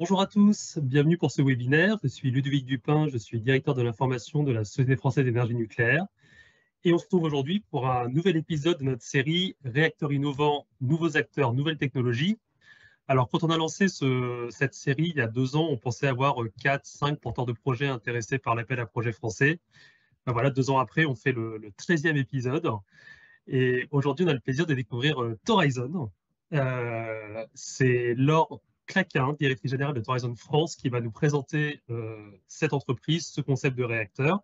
Bonjour à tous, bienvenue pour ce webinaire. Je suis Ludovic Dupin, je suis directeur de l'information de la Société française d'énergie nucléaire. Et on se trouve aujourd'hui pour un nouvel épisode de notre série Réacteurs innovants, nouveaux acteurs, nouvelles technologies. Alors, quand on a lancé cette série il y a deux ans, on pensait avoir quatre, cinq porteurs de projets intéressés par l'appel à projets français. Ben voilà, deux ans après, on fait le, treizième épisode. Et aujourd'hui, on a le plaisir de découvrir euh, Torizon. Euh, c'est l'or... Claquin, directrice générale de Horizon France, qui va nous présenter euh, cette entreprise, ce concept de réacteur.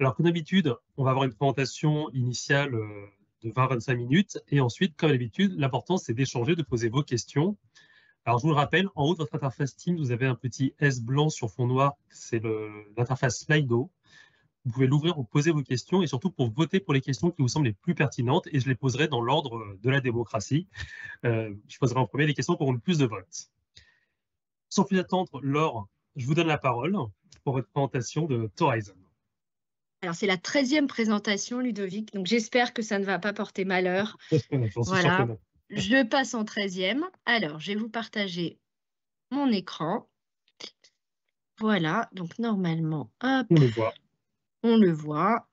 Alors, comme d'habitude, on va avoir une présentation initiale euh, de 20-25 minutes. Et ensuite, comme d'habitude, l'important, c'est d'échanger, de poser vos questions. Alors, je vous le rappelle, en haut de votre interface Teams, vous avez un petit S blanc sur fond noir. C'est l'interface Slido. Vous pouvez l'ouvrir ou poser vos questions et surtout pour voter pour les questions qui vous semblent les plus pertinentes. Et je les poserai dans l'ordre euh, de la démocratie. Euh, je poserai en premier les questions qui auront le plus de votes. Sans plus attendre, Laure, je vous donne la parole pour votre présentation de Horizon. Alors, c'est la 13e présentation, Ludovic. Donc, j'espère que ça ne va pas porter malheur. voilà. Je passe en 13e. Alors, je vais vous partager mon écran. Voilà. Donc, normalement, hop. On le voit on le voit.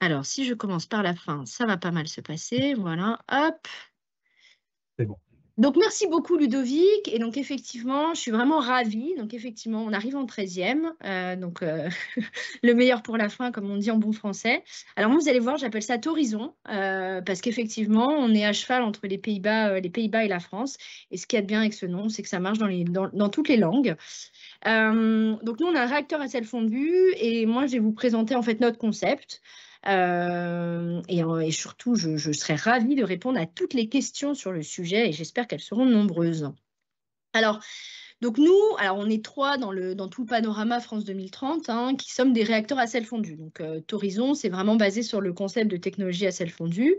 Alors, si je commence par la fin, ça va pas mal se passer. Voilà, hop. C'est bon. Donc merci beaucoup Ludovic. Et donc effectivement, je suis vraiment ravie. Donc effectivement, on arrive en 13e. Euh, donc euh, le meilleur pour la fin, comme on dit en bon français. Alors vous allez voir, j'appelle ça Torizon, euh, parce qu'effectivement, on est à cheval entre les Pays-Bas les pays et la France. Et ce qui est bien avec ce nom, c'est que ça marche dans, toutes les langues. donc nous, on a un réacteur à sel fondu. Et moi, je vais vous présenter en fait notre concept. Euh, euh, et, surtout, je, je serai ravie de répondre à toutes les questions sur le sujet et j'espère qu'elles seront nombreuses. Alors, donc nous, alors on est trois dans, le, tout le panorama France 2030, hein, qui sommes des réacteurs à sel fondu. Donc euh, c'est vraiment basé sur le concept de technologie à sel fondu.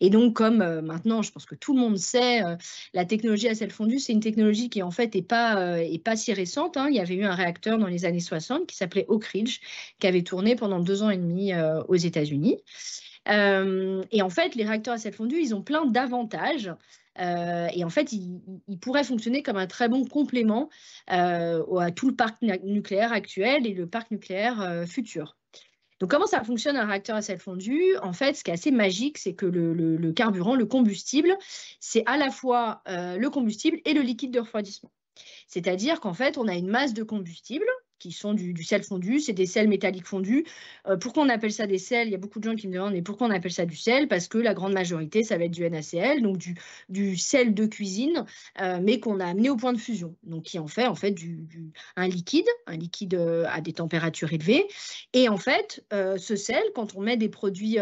Et donc comme euh, maintenant, je pense que tout le monde sait, euh, la technologie à sel fondu, c'est une technologie qui en fait n'est euh, pas, si récente. Hein. Il y avait eu un réacteur dans les années 60 qui s'appelait Oak Ridge, qui avait tourné pendant deux ans et demi aux États-Unis. et en fait, les réacteurs à sel fondu, ils ont plein d'avantages euh, et en fait, il, pourrait fonctionner comme un très bon complément euh, à tout le parc nucléaire actuel et le parc nucléaire euh, futur. Donc, comment ça fonctionne un réacteur à sel fondu En fait, ce qui est assez magique, c'est que le, carburant, le combustible, c'est à la fois le combustible et le liquide de refroidissement. C'est-à-dire qu'en fait, on a une masse de combustible qui sont du, sel fondu, c'est des sels métalliques fondus. Euh, pourquoi on appelle ça des sels Il y a beaucoup de gens qui me demandent, mais pourquoi on appelle ça du sel Parce que la grande majorité, ça va être du NaCl, donc du, du sel de cuisine, euh, mais qu'on a amené au point de fusion, donc qui en fait en fait du, un liquide, un liquide euh, à des températures élevées. Et en fait, ce sel, quand on met des produits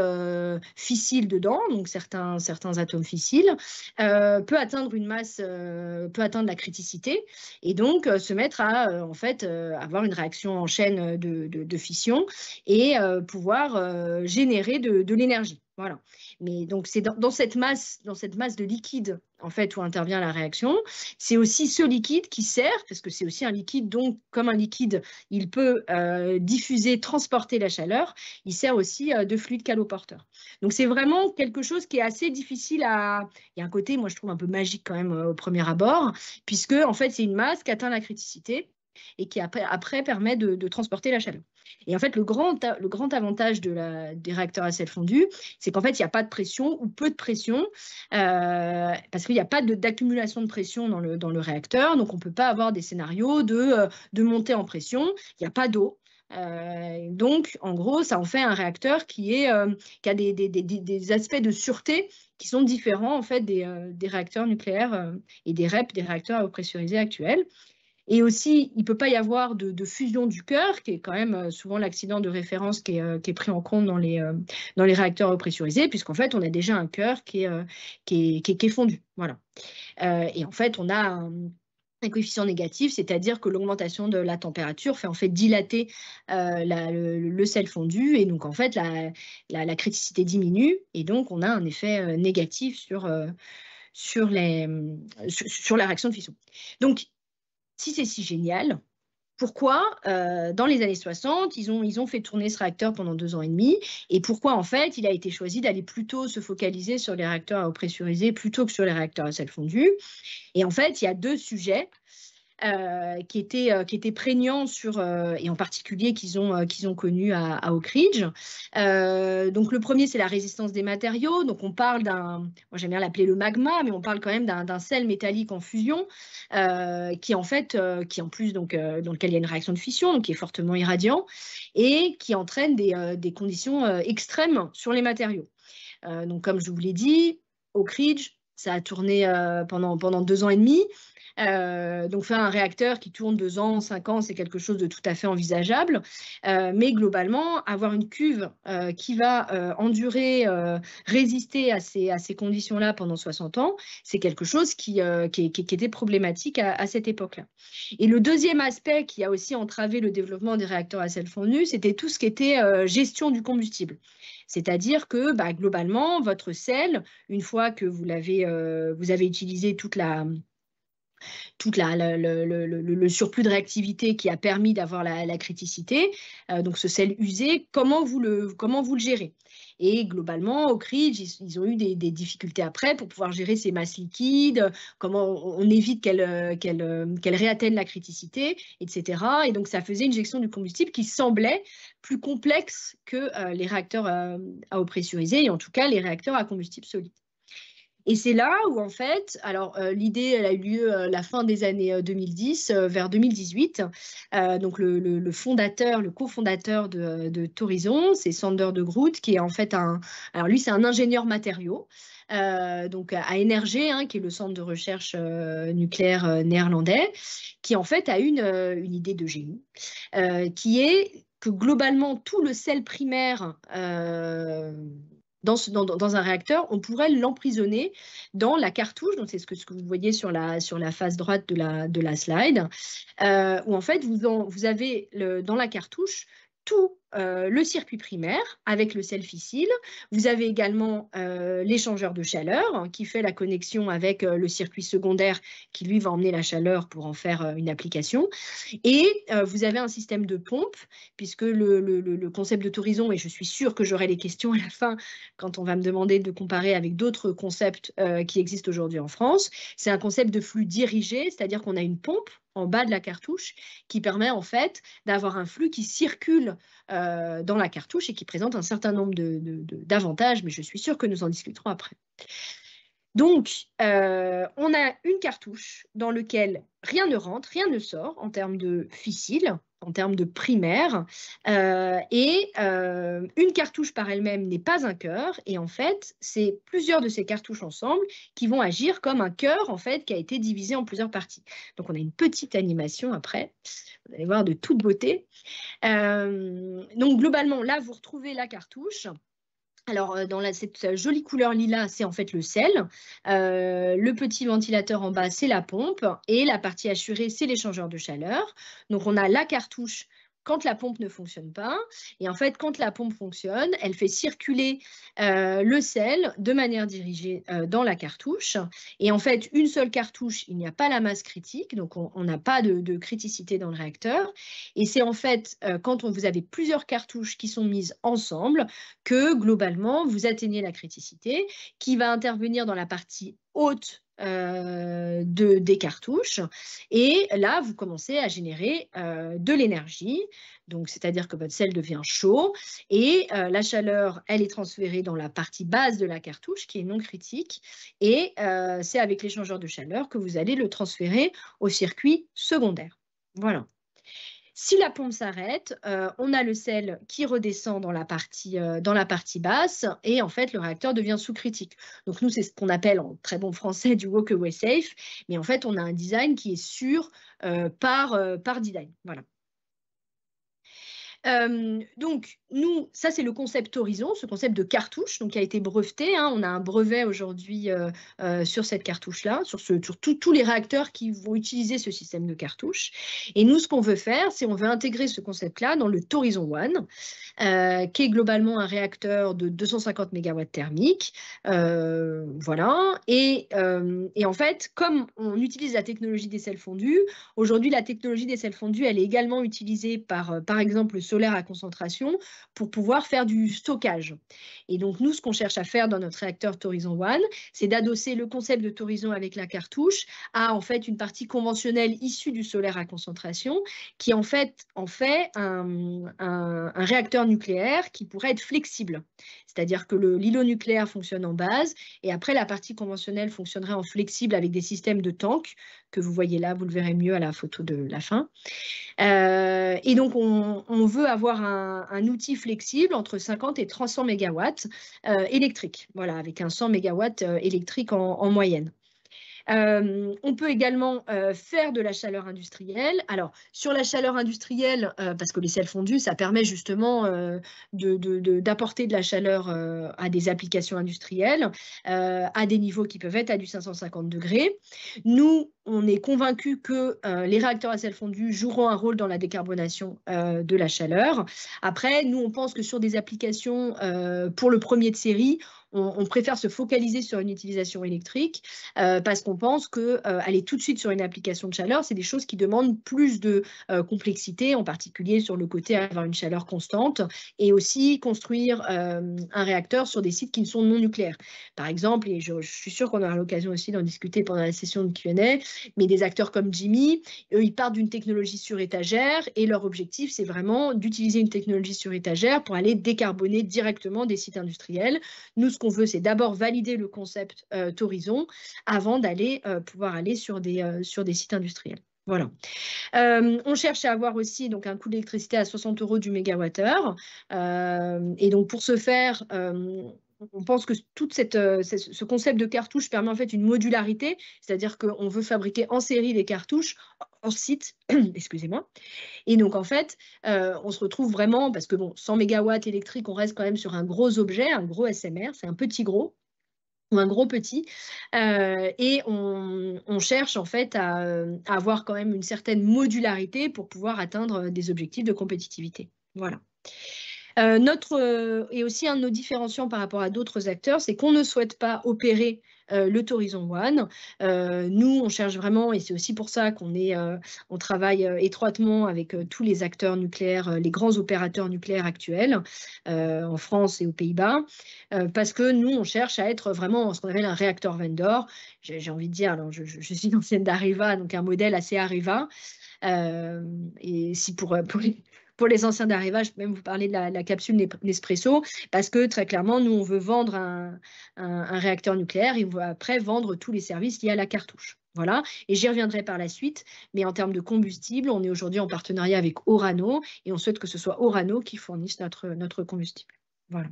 fissiles dedans, donc certains, certains atomes fissiles, peut atteindre une masse, peut atteindre la criticité, et donc se mettre à en fait avoir une une réaction en chaîne euh, de, fission et euh, pouvoir euh, générer de, l'énergie. Voilà. Mais donc c'est dans, cette masse, dans cette masse de liquide en fait où intervient la réaction. C'est aussi ce liquide qui sert, parce que c'est aussi un liquide, donc comme un liquide, il peut diffuser, transporter la chaleur. Il sert aussi de fluide caloporteur. Donc c'est vraiment quelque chose qui est assez difficile à. Il y a un côté, moi je trouve un peu magique quand même au premier abord, puisque en fait c'est une masse qui atteint la criticité et qui après, permet de, transporter la chaleur. Et en fait, le grand, le grand avantage des réacteurs à sel fondu, c'est qu'en fait, il n'y a pas de pression ou peu de pression, euh, parce qu'il n'y a pas d'accumulation de, pression dans le, dans le réacteur, donc on ne peut pas avoir des scénarios de, euh, de montée en pression, il n'y a pas d'eau. Euh, donc, en gros, ça en fait un réacteur qui, est, qui a des, des, des, aspects de sûreté qui sont différents en fait des, réacteurs nucléaires et des REP, des réacteurs à eau pressurisée actuels. Et aussi, il ne peut pas y avoir de, fusion du cœur, qui est quand même euh, souvent l'accident de référence euh, qui est, pris en compte dans les, euh, dans les réacteurs pressurisés, puisqu'en fait, on a déjà un cœur qui est, qui fondu. Voilà. et en fait, on a... Un, coefficient négatif, c'est-à-dire que l'augmentation de la température fait en fait dilater le, sel fondu et donc en fait la, criticité diminue et donc on a un effet négatif sur, sur, les, sur, la réaction de fission. Donc si c'est si génial, pourquoi euh, dans les années 60, ils ont, ils ont fait tourner ce réacteur pendant deux ans et demi et pourquoi en fait il a été choisi d'aller plutôt se focaliser sur les réacteurs à eau pressurisée plutôt que sur les réacteurs à sel fondu. Et en fait, il y a deux sujets euh, qui, étaient, euh, qui prégnants sur, euh, et en particulier qu'ils ont, qu'ils connu à, Oak Ridge. donc le premier, c'est la résistance des matériaux. Donc on parle d'un, moi j'aime bien l'appeler le magma, mais on parle quand même d'un sel métallique en fusion, qui en fait, qui en plus, donc, dans lequel il y a une réaction de fission, donc qui est fortement irradiant, et qui entraîne des, conditions extrêmes sur les matériaux. donc comme je vous l'ai dit, Oak Ridge, ça a tourné pendant, pendant deux ans et demi. Euh, donc faire un réacteur qui tourne deux ans, cinq ans, c'est quelque chose de tout à fait envisageable. Euh, mais globalement, avoir une cuve euh, qui va endurer, résister à ces, à ces conditions-là pendant 60 ans, c'est quelque chose qui, qui, était problématique à, cette époque-là. Et le deuxième aspect qui a aussi entravé le développement des réacteurs à sel fondu, c'était tout ce qui était gestion du combustible. C'est-à-dire que bah, globalement, votre sel, une fois que vous l'avez, vous avez utilisé toute la, tout le, le, surplus de réactivité qui a permis d'avoir la, criticité, euh, donc ce sel usé, comment vous le, comment vous le gérez et globalement, au CRIDGE, ils, ont eu des, difficultés après pour pouvoir gérer ces masses liquides, comment on, évite qu'elles euh, qu'elle euh, réatteignent la criticité, etc. Et donc, ça faisait une gestion du combustible qui semblait plus complexe que les réacteurs à, à eau pressurisée, et en tout cas les réacteurs à combustible solide. Et c'est là où, en fait, alors euh, l'idée, a eu lieu euh, la fin des années 2010, euh, vers 2018. donc, le, fondateur, le cofondateur de, de Torizon, c'est Sander de Groot, qui est en fait un. Alors, lui, c'est un ingénieur matériaux. donc à NRG, hein, qui est le centre de recherche nucléaire néerlandais, qui en fait a une, une idée de génie, qui est que globalement tout le sel primaire dans, un réacteur, on pourrait l'emprisonner dans la cartouche, donc c'est ce que, vous voyez sur la, sur la face droite de la, de la slide, euh, où en fait vous, vous avez dans la cartouche tout euh, le circuit primaire avec le fissile Vous avez également euh, l'échangeur de chaleur hein, qui fait la connexion avec euh, le circuit secondaire qui lui va emmener la chaleur pour en faire une application. Et vous avez un système de pompe puisque le, concept de tourisme, et je suis sûre que j'aurai les questions à la fin quand on va me demander de comparer avec d'autres concepts qui existent aujourd'hui en France, c'est un concept de flux dirigé, c'est-à-dire qu'on a une pompe en bas de la cartouche qui permet en fait d'avoir un flux qui circule euh, dans la cartouche et qui présente un certain nombre d'avantages, de, de, mais je suis sûre que nous en discuterons après. Donc, euh, on a une cartouche dans laquelle rien ne rentre, rien ne sort en termes de fissile, en termes de primaire, euh, et euh, une cartouche par elle-même n'est pas un cœur, et en fait, c'est plusieurs de ces cartouches ensemble qui vont agir comme un cœur, en fait, qui a été divisé en plusieurs parties. Donc, on a une petite animation après, vous allez voir, de toute beauté. donc, globalement, là, vous retrouvez la cartouche, alors, euh, dans cette jolie couleur lilas, c'est en fait le sel. Euh, le petit ventilateur en bas, c'est la pompe. Et la partie assurée, c'est l'échangeur de chaleur. Donc, on a la cartouche quand la pompe ne fonctionne pas. Et en fait, quand la pompe fonctionne, elle fait circuler euh, le sel de manière dirigée euh, dans la cartouche. Et en fait, une seule cartouche, il n'y a pas la masse critique, donc on n'a pas de, criticité dans le réacteur. Et c'est en fait euh, quand vous avez plusieurs cartouches qui sont mises ensemble que globalement, vous atteignez la criticité qui va intervenir dans la partie haute euh, de, des cartouches. Et là, vous commencez à générer euh, de l'énergie. Donc, c'est-à-dire que votre sel devient chaud et euh, la chaleur, elle est transférée dans la partie basse de la cartouche qui est non critique. Et c'est avec l'échangeur de chaleur que vous allez le transférer au circuit secondaire. Voilà. Si la pompe s'arrête, euh, on a le sel qui redescend dans la, partie, euh, dans la partie basse et en fait le réacteur devient sous critique. Donc nous, c'est ce qu'on appelle en très bon français du walk-away safe, mais en fait on a un design qui est sûr euh, par, par design. Voilà. Euh, donc, nous, ça c'est le concept Horizon, ce concept de cartouche, donc qui a été breveté. Hein. on a un brevet aujourd'hui euh, euh, sur cette cartouche-là, sur, tous les réacteurs qui vont utiliser ce système de cartouche. Et nous, ce qu'on veut faire, c'est on veut intégrer ce concept-là dans le Horizon One, qui est globalement un réacteur de 250 MW thermique. voilà. Et, et, en fait, comme on utilise la technologie des sels fondus, aujourd'hui la technologie des sels fondus, elle est également utilisée par, par exemple, solaire à concentration pour pouvoir faire du stockage. Et donc, nous, ce qu'on cherche à faire dans notre réacteur Torizon One, c'est d'adosser le concept de Torizon avec la cartouche à en fait une partie conventionnelle issue du solaire à concentration qui en fait en fait un, réacteur nucléaire qui pourrait être flexible. C'est-à-dire que l'îlot nucléaire fonctionne en base et après la partie conventionnelle fonctionnerait en flexible avec des systèmes de tanks que vous voyez là, vous le verrez mieux à la photo de la fin. Euh, et donc, on, veut avoir un, outil flexible entre 50 et 300 MW électriques, électrique, voilà, avec un 100 MW euh, électrique en moyenne. Euh, on peut également euh, faire de la chaleur industrielle. Alors, sur la chaleur industrielle, euh, parce que les sels fondus, ça permet justement d'apporter de, la chaleur à des applications industrielles, à des niveaux qui peuvent être à du 550 degrés. Nous, on est convaincu que les réacteurs à sel fondu joueront un rôle dans la décarbonation de la chaleur. Après, nous, on pense que sur des applications pour le premier de série, on, préfère se focaliser sur une utilisation électrique euh, parce qu'on pense que euh, aller tout de suite sur une application de chaleur, c'est des choses qui demandent plus de euh, complexité, en particulier sur le côté avoir une chaleur constante et aussi construire un réacteur sur des sites qui ne sont non nucléaires. Par exemple, et je, suis sûre qu'on aura l'occasion aussi d'en discuter pendant la session de Q&A, mais des acteurs comme Jimmy, ils partent d'une technologie sur étagère et leur objectif, c'est vraiment d'utiliser une technologie sur étagère pour aller décarboner directement des sites industriels. Nous ce qu'on veut, c'est d'abord valider le concept euh, avant d'aller euh, pouvoir aller sur des, euh, sur des sites industriels. Voilà. Euh, on cherche à avoir aussi donc, un coût d'électricité à 60 euros du mégawattheure. et donc pour ce faire, on pense que tout cette euh, ce concept de cartouche permet en fait une modularité, c'est-à-dire qu'on veut fabriquer en série des cartouches en site, excusez-moi. Et donc en fait, euh, on se retrouve vraiment, parce que bon, 100 mégawatts électriques, on reste quand même sur un gros objet, un gros SMR, c'est un petit gros ou un gros petit, euh, et on, cherche en fait à, à avoir quand même une certaine modularité pour pouvoir atteindre des objectifs de compétitivité. Voilà. Euh, notre, euh, et aussi un de nos différenciants par rapport à d'autres acteurs, c'est qu'on ne souhaite pas opérer euh, le Horizon One. nous, on cherche vraiment, et c'est aussi pour ça qu'on est, on travaille étroitement avec tous les acteurs nucléaires, les grands opérateurs nucléaires actuels en France et aux Pays-Bas, parce que nous, on cherche à être vraiment ce qu'on appelle un réacteur vendor. J'ai envie de dire, je, je, suis ancienne d'Ariva, donc un modèle assez Ariva, et si pour, pour les anciens d'arrivage, même vous parlez de la, capsule Nespresso, parce que très clairement, nous, on veut vendre un, réacteur nucléaire et après vendre tous les services liés à la cartouche. Voilà, et j'y reviendrai par la suite, mais en termes de combustible, on est aujourd'hui en partenariat avec Orano et on souhaite que ce soit Orano qui fournisse notre, notre combustible. Voilà.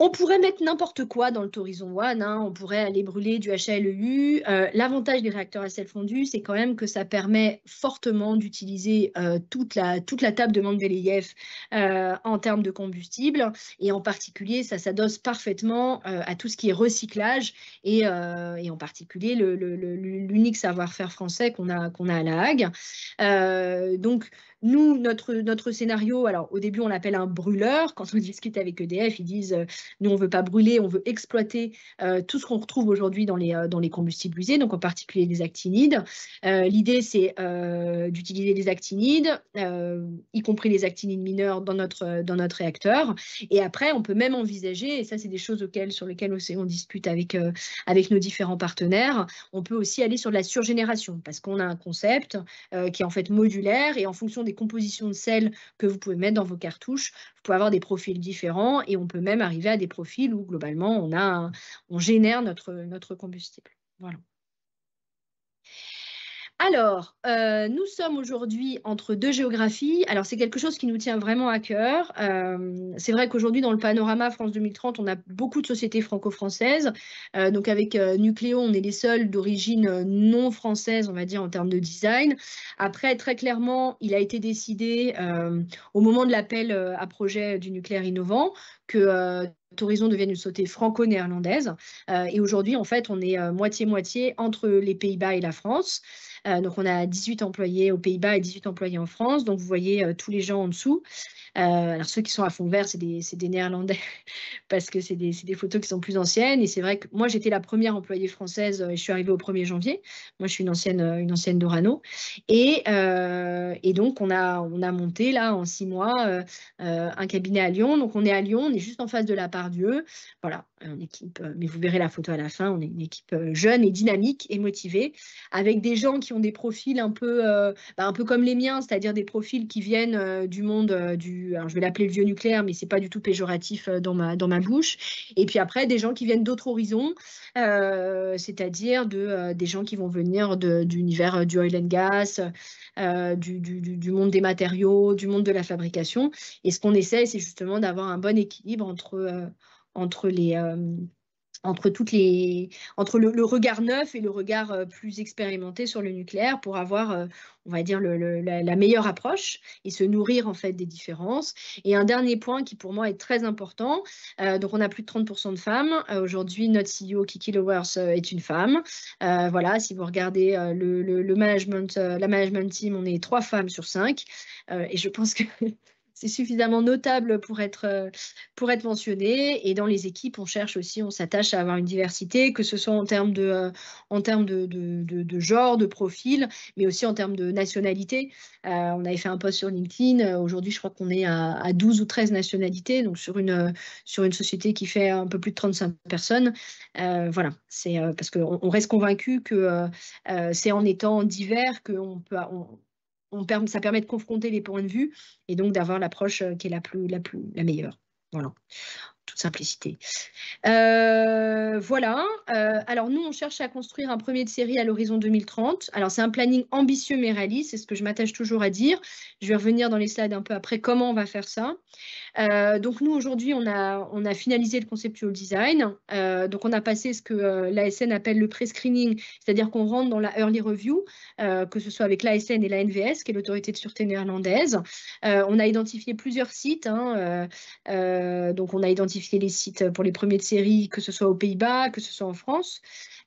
On pourrait mettre n'importe quoi dans le Horizon One, hein. on pourrait aller brûler du HLEU. E l'avantage des réacteurs à sel fondu, c'est quand même que ça permet fortement d'utiliser euh, toute, la, toute la table de Mendeleïev euh, en termes de combustible, et en particulier, ça s'adosse parfaitement euh, à tout ce qui est recyclage, et, en particulier l'unique savoir-faire français qu'on a, qu'on a à La Hague. donc, nous, notre, notre scénario, alors au début on l'appelle un brûleur. Quand on discute avec EDF, ils disent euh, nous on veut pas brûler, on veut exploiter euh, tout ce qu'on retrouve aujourd'hui dans les, euh, dans les combustibles usés, donc en particulier les actinides. L'idée c'est d'utiliser les actinides, y compris les actinides mineurs dans notre, dans notre réacteur. Et après on peut même envisager, et ça c'est des choses auxquelles, sur lesquelles on, dispute avec, avec nos différents partenaires, on peut aussi aller sur de la surgénération parce qu'on a un concept qui est en fait modulaire et en fonction des Composition compositions de sel que vous pouvez mettre dans vos cartouches. Vous pouvez avoir des profils différents et on peut même arriver à des profils où globalement on, a on génère notre, notre combustible. Voilà. Alors, euh, nous sommes aujourd'hui entre deux géographies. Alors, c'est quelque chose qui nous tient vraiment à cœur. Euh, c'est vrai qu'aujourd'hui, dans le panorama France 2030, on a beaucoup de sociétés franco-françaises. Euh, donc, avec Nucléo, on est les seuls d'origine non française, on va dire, en termes de design. Après, très clairement, il a été décidé au moment de l'appel à projet du nucléaire innovant que euh, Torizon devienne une société franco-néerlandaise. Euh, et aujourd'hui, en fait, on est euh, moitié-moitié entre les Pays-Bas et la France. donc, on a 18 employés aux Pays-Bas et 18 employés en France. Donc, vous voyez tous les gens en dessous. Euh, alors ceux qui sont à fond vert, c'est des, des, néerlandais parce que c'est des, photos qui sont plus anciennes. Et c'est vrai que moi, j'étais la première employée française euh, et je suis arrivée au 1er janvier. Moi, je suis une ancienne, euh, une ancienne d'Orano. Et, et, donc, on a, on a monté là en six mois un cabinet à Lyon. Donc, on est à Lyon, on est juste en face de la part Dieu. Voilà, une équipe, mais vous verrez la photo à la fin, on est une équipe jeune et dynamique et motivée, avec des gens qui ont des profils un peu, bah, un peu comme les miens, c'est-à-dire des profils qui viennent du monde du je vais l'appeler le vieux nucléaire, mais c'est pas du tout péjoratif euh, dans ma, dans ma bouche. Et puis après, des gens qui viennent d'autres horizons, euh, c'est-à-dire de, euh, des gens qui vont venir de, l'univers du oil and gas, du, du, monde des matériaux, du monde de la fabrication. Et ce qu'on essaie, c'est justement d'avoir un bon équilibre entre, entre les entre, toutes les, entre le, regard neuf et le regard euh, plus expérimenté sur le nucléaire pour avoir, euh, on va dire, la, meilleure approche et se nourrir en fait des différences. Et un dernier point qui pour moi est très important, euh, donc on a plus de 30% de femmes. Aujourd'hui, notre CEO Kiki Lowers est une femme. voilà, si vous regardez le, management, la management team, on est trois femmes sur cinq. et je pense que c'est suffisamment notable pour être, euh, pour être mentionné. Et dans les équipes, on cherche aussi, on s'attache à avoir une diversité, que ce soit en termes de, euh, en de, genre, de profil, mais aussi en termes de nationalité. Euh, on avait fait un post sur LinkedIn. Aujourd'hui, je crois qu'on est à, 12 ou 13 nationalités, donc sur une, sur une société qui fait un peu plus de 35 personnes. voilà, c'est parce qu'on on reste convaincu que c'est en étant divers qu'on peut, ça permet de confronter les points de vue et donc d'avoir l'approche euh, qui est la, plus, la, plus, la meilleure. Voilà toute simplicité. Euh, voilà. Euh, alors nous, on cherche à construire un premier de série à l'horizon 2030. Alors c'est un planning ambitieux mais réaliste, c'est ce que je m'attache toujours à dire. Je vais revenir dans les slides un peu après comment on va faire ça. Euh, donc nous, aujourd'hui, on a, on a finalisé le conceptual design. donc on a passé ce que l'ASN appelle le pré-screening, c'est-à-dire qu'on rentre dans la early review, que ce soit avec l'ASN et la NVS, qui est l'autorité de sûreté néerlandaise. on a identifié plusieurs sites. Hein, donc on a identifié les sites euh, pour les premiers de série, que ce soit aux Pays-Bas, que ce soit en France.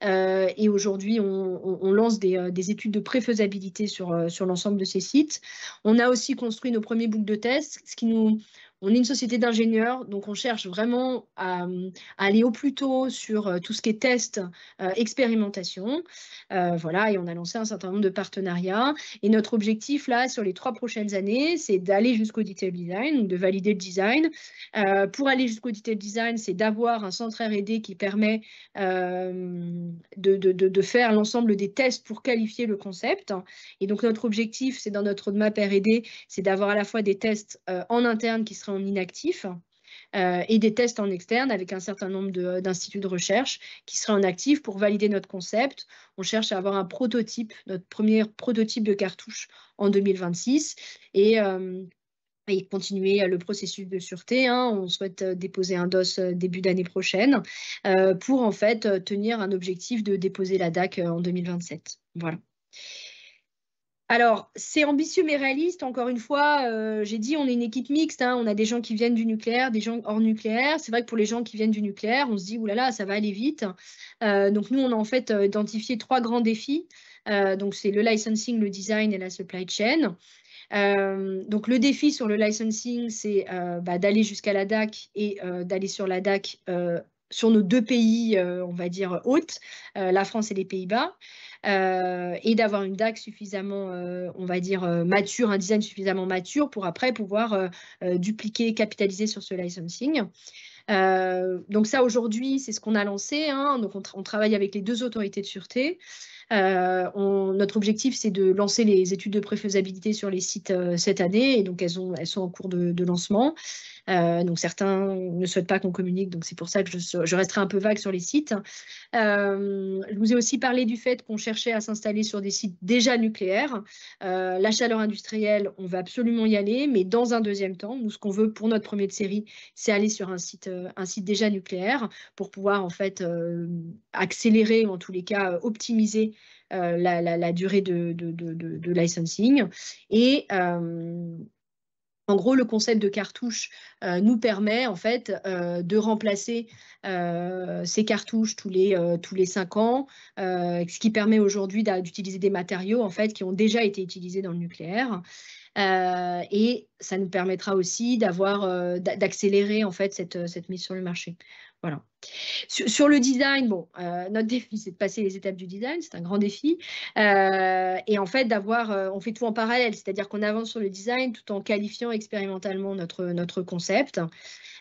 Euh, et aujourd'hui, on, lance euh, des, études de préfaisabilité sur, sur l'ensemble de ces sites. On a aussi construit nos premiers boucles de tests, ce qui nous on est une société d'ingénieurs, donc on cherche vraiment à, aller au plus tôt sur euh, tout ce qui est test, euh, expérimentation. Euh, voilà, et on a lancé un certain nombre de partenariats. Et notre objectif, là, sur les trois prochaines années, c'est d'aller jusqu'au detail design, de valider le design. pour aller jusqu'au detail design, c'est d'avoir un centre RD qui permet de, faire l'ensemble des tests pour qualifier le concept. Et donc, notre objectif, c'est dans notre roadmap RD, c'est d'avoir à la fois des tests en interne qui seraient sont inactifs. Euh, et des tests en externe avec un certain nombre euh, d'instituts de, recherche qui seraient en actif pour valider notre concept. On cherche à avoir un prototype, notre premier prototype de cartouche en 2026 euh, et, continuer le processus de sûreté. Hein. On souhaite déposer un DOS début d'année prochaine pour en fait tenir un objectif de déposer la DAC en 2027. Voilà alors, c'est ambitieux mais réaliste. Encore une fois, euh, j'ai dit, on est une équipe mixte. Hein. On a des gens qui viennent du nucléaire, des gens hors nucléaire. C'est vrai que pour les gens qui viennent du nucléaire, on se dit, oulala, ça va aller vite. Euh, donc, nous, on a en fait euh, identifié trois grands défis. donc, c'est le licensing, le design et la supply chain. donc, le défi sur le licensing, c'est bah, d'aller jusqu'à la DAC et d'aller sur la DAC sur nos deux pays, on va dire, hôtes, la France et les Pays-Bas. Euh, et d'avoir une DAC suffisamment, euh, on va dire, euh, mature, un design suffisamment mature pour après pouvoir dupliquer, capitaliser sur ce licensing. donc ça, aujourd'hui, c'est ce qu'on a lancé. Hein. Donc on, travaille avec les deux autorités de sûreté. on, notre objectif, c'est de lancer les études de préfaisabilité sur les sites cette année. Et donc elles, elles sont en cours de, de lancement. Euh, donc certains ne souhaitent pas qu'on communique, donc c'est pour ça que je, resterai un peu vague sur les sites. Euh, je vous ai aussi parlé du fait qu'on cherchait à s'installer sur des sites déjà nucléaires. Euh, la chaleur industrielle, on va absolument y aller, mais dans un deuxième temps, nous ce qu'on veut pour notre premier de série, c'est aller sur un site, un site déjà nucléaire pour pouvoir en fait accélérer ou en tous les cas optimiser la, durée de, licensing. Et en gros, le concept de cartouche euh, nous permet en fait euh, de remplacer euh, ces cartouches tous les tous les cinq ans, ce qui permet aujourd'hui d'utiliser des matériaux en fait qui ont déjà été utilisés dans le nucléaire. et ça nous permettra aussi d'avoir, euh, d'accélérer en fait euh, cette, mise sur le marché. Voilà. Sur, le design, bon, euh, notre défi, c'est de passer les étapes du design, c'est un grand défi. et en fait, d'avoir, on fait tout en parallèle, c'est-à-dire qu'on avance sur le design tout en qualifiant expérimentalement notre, notre concept.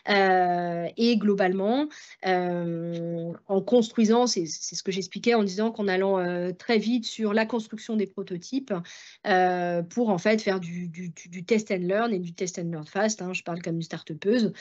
et globalement en construisant, c'est ce que j'expliquais en disant qu'en allant très vite sur la construction des prototypes pour en fait faire du, du test and learn et du test and learn fast. Hein, je parle comme une startupeuse.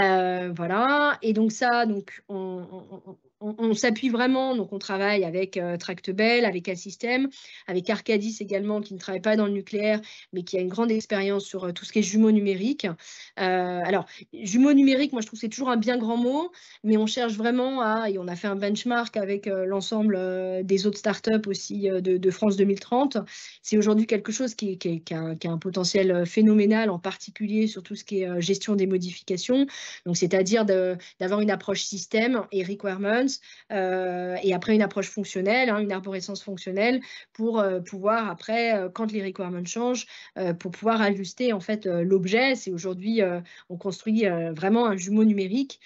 Euh, voilà. Et donc ça, donc on on, s'appuie vraiment, donc on travaille avec euh, Tractebel, avec Assystem, avec Arcadis également, qui ne travaille pas dans le nucléaire, mais qui a une grande expérience sur euh, tout ce qui est jumeau numérique. Euh, alors, jumeau numérique, moi je trouve que c'est toujours un bien grand mot, mais on cherche vraiment à, et on a fait un benchmark avec euh, l'ensemble des autres startups aussi de, France 2030, c'est aujourd'hui quelque chose qui, a qui, a un, potentiel phénoménal, en particulier sur tout ce qui est gestion des modifications, donc c'est-à-dire d'avoir une approche système et requirements euh, et après une approche fonctionnelle, hein, une arborescence fonctionnelle, pour euh, pouvoir après, euh, quand les requirements changent, pour pouvoir ajuster en fait l'objet. C'est aujourd'hui, on construit vraiment un jumeau numérique.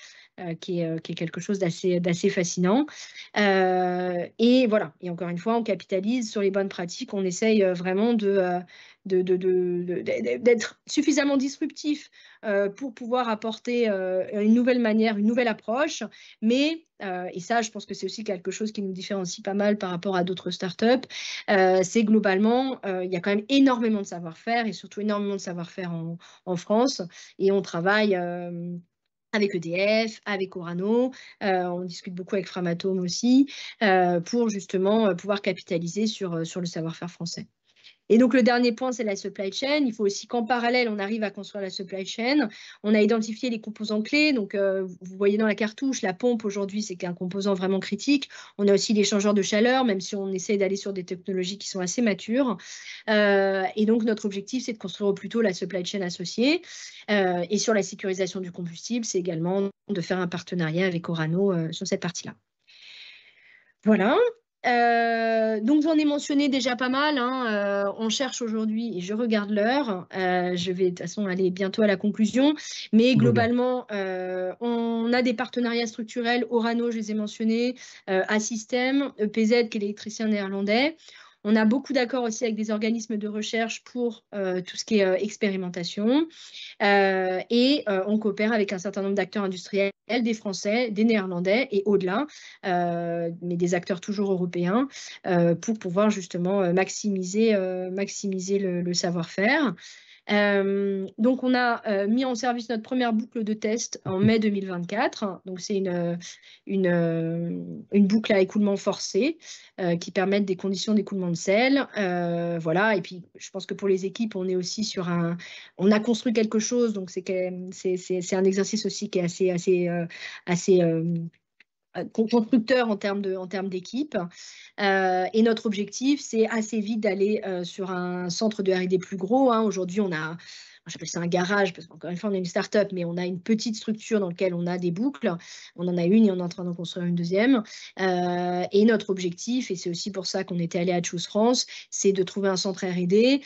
qui, est, quelque chose d'assez fascinant. et voilà, et encore une fois, on capitalise sur les bonnes pratiques, on essaye vraiment de, d'être suffisamment disruptif pour pouvoir apporter une nouvelle manière, une nouvelle approche, mais euh, et ça, je pense que c'est aussi quelque chose qui nous différencie pas mal par rapport à d'autres startups, euh, c'est globalement, euh, il y a quand même énormément de savoir-faire et surtout énormément de savoir-faire en, France. Et on travaille avec EDF, avec Orano, on discute beaucoup avec Framatome aussi, pour justement pouvoir capitaliser sur le savoir-faire français. Et donc, le dernier point, c'est la supply chain. Il faut aussi qu'en parallèle, on arrive à construire la supply chain. On a identifié les composants clés. Donc, euh, vous voyez dans la cartouche, la pompe aujourd'hui, c'est un composant vraiment critique. On a aussi les changeurs de chaleur, même si on essaie d'aller sur des technologies qui sont assez matures. Euh, et donc, notre objectif, c'est de construire plutôt la supply chain associée. Euh, et sur la sécurisation du combustible, c'est également de faire un partenariat avec Orano sur cette partie-là. Voilà. Euh, donc j'en ai mentionné déjà pas mal. Hein. Euh, on cherche aujourd'hui, et je regarde l'heure. Euh, je vais de toute façon aller bientôt à la conclusion. Mais globalement, on a des partenariats structurels. Orano, je les ai mentionnés. Assystem, EPZ, qui est l'électricien néerlandais. On a beaucoup d'accords aussi avec des organismes de recherche pour euh, tout ce qui est euh, expérimentation. Euh, et on coopère avec un certain nombre d'acteurs industriels, des Français, des Néerlandais et au-delà, mais des acteurs toujours européens, pour pouvoir justement maximiser, maximiser le savoir-faire. Euh, donc, on a euh, mis en service notre première boucle de test en mhm. mai 2024. Donc, c'est une, euh, une, boucle à écoulement forcé qui permet des conditions d'écoulement de sel. voilà. Et puis, je pense que pour les équipes, on est aussi sur un. On a construit quelque chose. Donc, c'est un exercice aussi qui est assez, assez, assez euh, constructeur en termes de, en termes d'équipe. Euh, et notre objectif, c'est assez vite d'aller euh, sur un centre de R&D plus gros. Hein. Aujourd'hui, on a j'appelle ça un garage, parce qu'encore une fois, on est une start-up, mais on a une petite structure dans laquelle on a des boucles. On en a une et on est en train d'en construire une deuxième. et notre objectif, et c'est aussi pour ça qu'on était allé à Choose France, c'est de trouver un centre RD.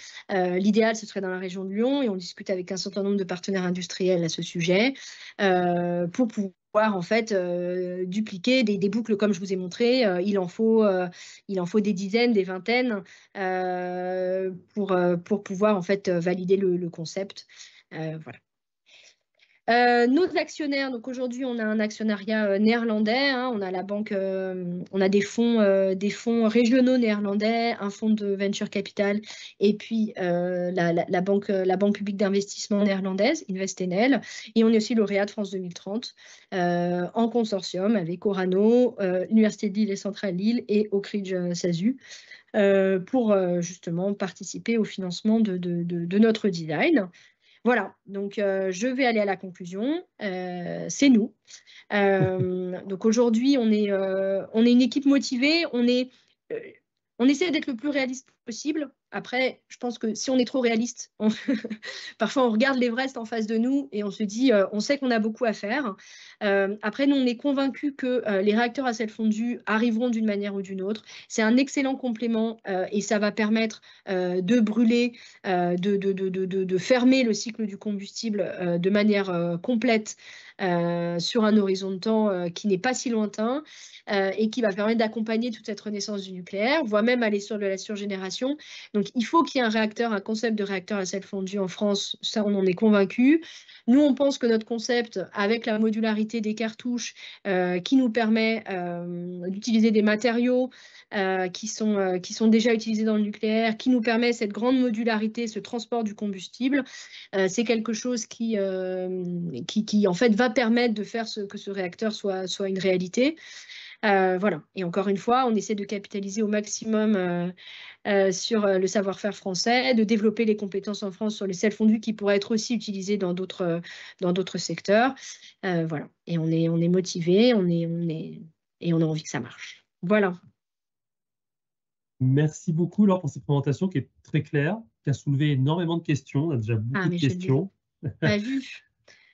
L'idéal, ce serait dans la région de Lyon, et on discute avec un certain nombre de partenaires industriels à ce sujet, pour pouvoir pouvoir en fait euh, dupliquer des, boucles comme je vous ai montré. Euh, il, en faut, euh, il en faut des dizaines, des vingtaines pour, pour pouvoir en fait valider le, le concept. voilà. Euh, nos actionnaires, donc aujourd'hui on a un actionnariat euh, néerlandais, hein. on a la banque, euh, on a des fonds, des fonds régionaux néerlandais, un fonds de venture capital et puis la, banque, la banque publique d'investissement néerlandaise, InvestNL, et on est aussi lauréat de France 2030 en consortium avec Orano, Université de Lille et Centrale Lille et Oakridge SASU. pour justement participer au financement de notre design. Voilà, donc euh, je vais aller à la conclusion. Euh, c'est nous. Euh, donc aujourd'hui, on, est, on est une équipe motivée, on, est, on essaie d'être le plus réaliste possible. Après, je pense que si on est trop réaliste, parfois on regarde l'Everest en face de nous et on se dit, euh, on sait qu'on a beaucoup à faire. Euh, après, nous, on est convaincus que euh, les réacteurs à sel fondu arriveront d'une manière ou d'une autre. C'est un excellent complément et ça va permettre de brûler, de, fermer le cycle du combustible de manière complète sur un horizon de temps qui n'est pas si lointain et qui va permettre d'accompagner toute cette renaissance du nucléaire, voire même aller sur de la surgénération donc il faut qu'il y ait un réacteur, un concept de réacteur à sel fondu en France, ça on en est convaincu. Nous, on pense que notre concept, avec la modularité des cartouches, euh, qui nous permet euh, d'utiliser des matériaux euh, qui, sont, qui sont déjà utilisés dans le nucléaire, qui nous permet cette grande modularité, ce transport du combustible, c'est quelque chose qui, qui, en fait, va permettre de faire ce, que ce réacteur soit, soit une réalité. Euh, voilà. Et encore une fois, on essaie de capitaliser au maximum euh, euh, sur le savoir-faire français, de développer les compétences en France sur les sels fondus qui pourraient être aussi utilisés dans d'autres dans d'autres secteurs. voilà. Et on est on est motivé, on est on est et on a envie que ça marche. Voilà. Merci beaucoup Laure pour cette présentation qui est très claire, qui a soulevé énormément de questions. On a déjà ah, beaucoup de questions. Pas vu.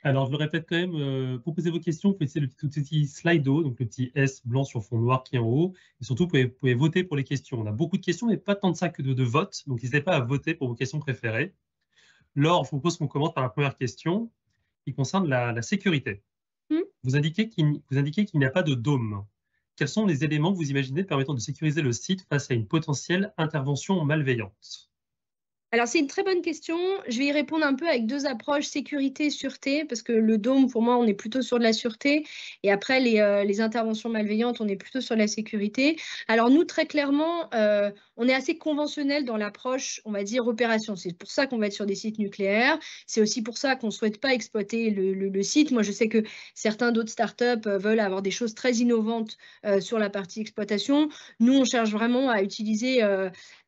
Alors, je le répète quand même, euh, pour poser vos questions, vous pouvez utiliser le petit outil Slido, donc le petit S blanc sur fond noir qui est en haut. Et surtout, vous pouvez, voter pour les questions. On a beaucoup de questions, mais pas tant de ça que de, votes. Donc, n'hésitez pas à voter pour vos questions préférées. Laure, je vous propose qu'on commence par la première question qui concerne la, sécurité. Hmm. Vous indiquez qu'il n'y a pas de dôme. Quels sont les éléments que vous imaginez permettant de sécuriser le site face à une potentielle intervention malveillante alors, c'est une très bonne question. Je vais y répondre un peu avec deux approches, sécurité, sûreté, parce que le dôme, pour moi, on est plutôt sur de la sûreté. Et après, les, euh, interventions malveillantes, on est plutôt sur la sécurité. Alors, nous, très clairement, euh, on est assez conventionnel dans l'approche, on va dire, opération. C'est pour ça qu'on va être sur des sites nucléaires. C'est aussi pour ça qu'on ne souhaite pas exploiter le, site. Moi, je sais que certains d'autres startups euh, veulent avoir des choses très innovantes sur la partie exploitation. Nous, on cherche vraiment à utiliser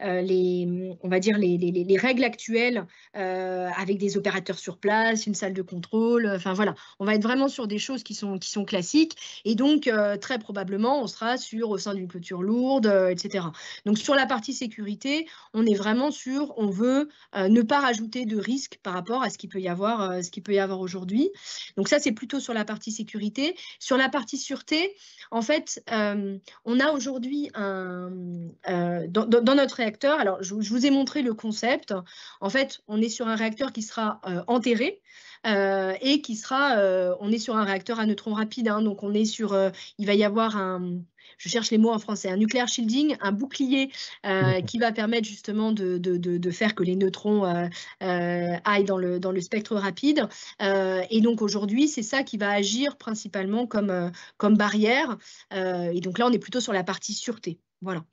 les, on va dire, les règles actuelles euh, avec des opérateurs sur place, une salle de contrôle. Euh, enfin voilà, on va être vraiment sur des choses qui sont, qui sont classiques. Et donc, euh, très probablement, on sera sur au sein d'une clôture lourde, etc. Donc sur la partie sécurité, on est vraiment sur, on veut ne pas rajouter de risques par rapport à ce qu'il peut y avoir, ce qui peut y avoir aujourd'hui. Donc ça, c'est plutôt sur la partie sécurité. Sur la partie sûreté, en fait, on a aujourd'hui un dans, notre réacteur. Alors, je vous ai montré le concept. En fait, on est sur un réacteur qui sera euh, enterré euh, et qui sera, euh, on est sur un réacteur à neutrons rapides. Hein. donc on est sur, il va y avoir un, je cherche les mots en français, un nuclear shielding, un bouclier qui va permettre justement de, faire que les neutrons aillent dans le, dans le spectre rapide. et donc aujourd'hui, c'est ça qui va agir principalement comme, comme barrière. et donc là, on est plutôt sur la partie sûreté. Voilà.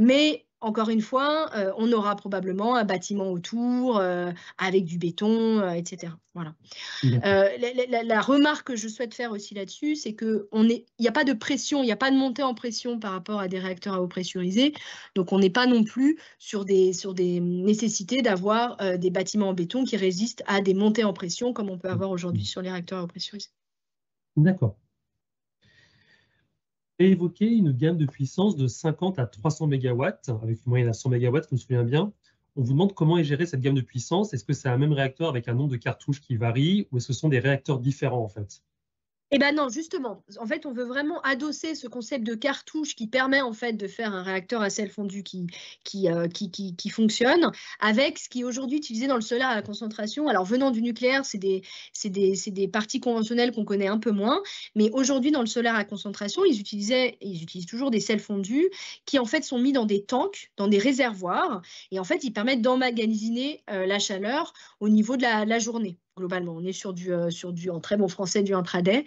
mais encore une fois, euh, on aura probablement un bâtiment autour euh, avec du béton, euh, etc. Voilà. La, remarque que je souhaite faire aussi là-dessus, c'est qu'il n'y a pas de pression, il n'y a pas de montée en pression par rapport à des réacteurs à eau pressurisée. Donc on n'est pas non plus sur des, sur des nécessités d'avoir des bâtiments en béton qui résistent à des montées en pression comme on peut avoir aujourd'hui sur les réacteurs à eau pressurisée. D'accord évoqué une gamme de puissance de 50 à 300 MW, avec une moyenne à 100 MW, je me souviens bien. On vous demande comment est gérée cette gamme de puissance. Est-ce que c'est un même réacteur avec un nombre de cartouches qui varie ou est-ce que ce sont des réacteurs différents en fait eh bien non, justement. En fait, on veut vraiment adosser ce concept de cartouche qui permet en fait de faire un réacteur à sel fondu qui, qui, euh, qui, fonctionne avec ce qui est aujourd'hui utilisé dans le solaire à concentration. Alors, venant du nucléaire, c'est des, parties conventionnelles qu'on connaît un peu moins. Mais aujourd'hui, dans le solaire à concentration, ils, utilisaient, ils utilisent toujours des sels fondus qui en fait sont mis dans des tanks, dans des réservoirs. Et en fait, ils permettent d'emmagasiner euh, la chaleur au niveau de la journée globalement. On est sur du, euh, sur du, en très bon français, du intraday.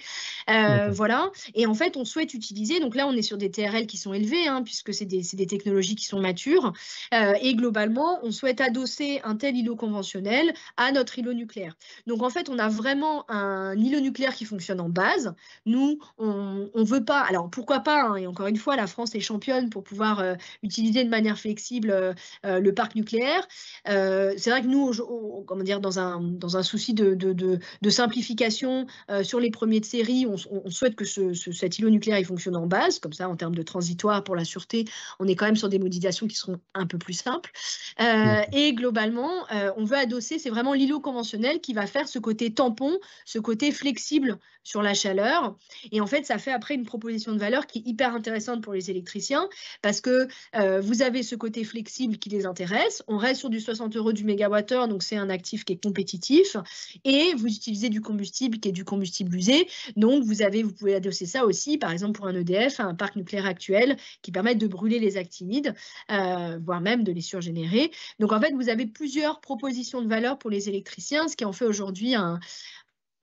Euh, voilà. Et en fait, on souhaite utiliser, donc là, on est sur des TRL qui sont élevés, hein, puisque c'est des, technologies qui sont matures. Euh, et globalement, on souhaite adosser un tel îlot conventionnel à notre îlot nucléaire. Donc en fait, on a vraiment un îlot nucléaire qui fonctionne en base. Nous, on ne veut pas, alors pourquoi pas, hein, et encore une fois, la France est championne pour pouvoir utiliser de manière flexible le parc nucléaire. c'est vrai que nous, comment dire, dans un, dans un souci de, simplification euh, sur les premiers de série. On, souhaite que cet îlot nucléaire il fonctionne en base, comme ça, en termes de transitoire pour la sûreté, on est quand même sur des modifications qui seront un peu plus simples. Euh, mm. Et globalement, euh, on veut adosser, c'est vraiment l'îlot conventionnel qui va faire ce côté tampon, ce côté flexible sur la chaleur. Et en fait, ça fait après une proposition de valeur qui est hyper intéressante pour les électriciens parce que vous avez ce côté flexible qui les intéresse. On reste sur du 60 euros du mégawattheure, donc c'est un actif qui est compétitif et vous utilisez du combustible qui est du combustible usé. Donc, vous, avez, vous pouvez adosser ça aussi, par exemple, pour un EDF, un parc nucléaire actuel qui permet de brûler les actinides, euh, voire même de les surgénérer. Donc, en fait, vous avez plusieurs propositions de valeur pour les électriciens, ce qui en fait aujourd'hui En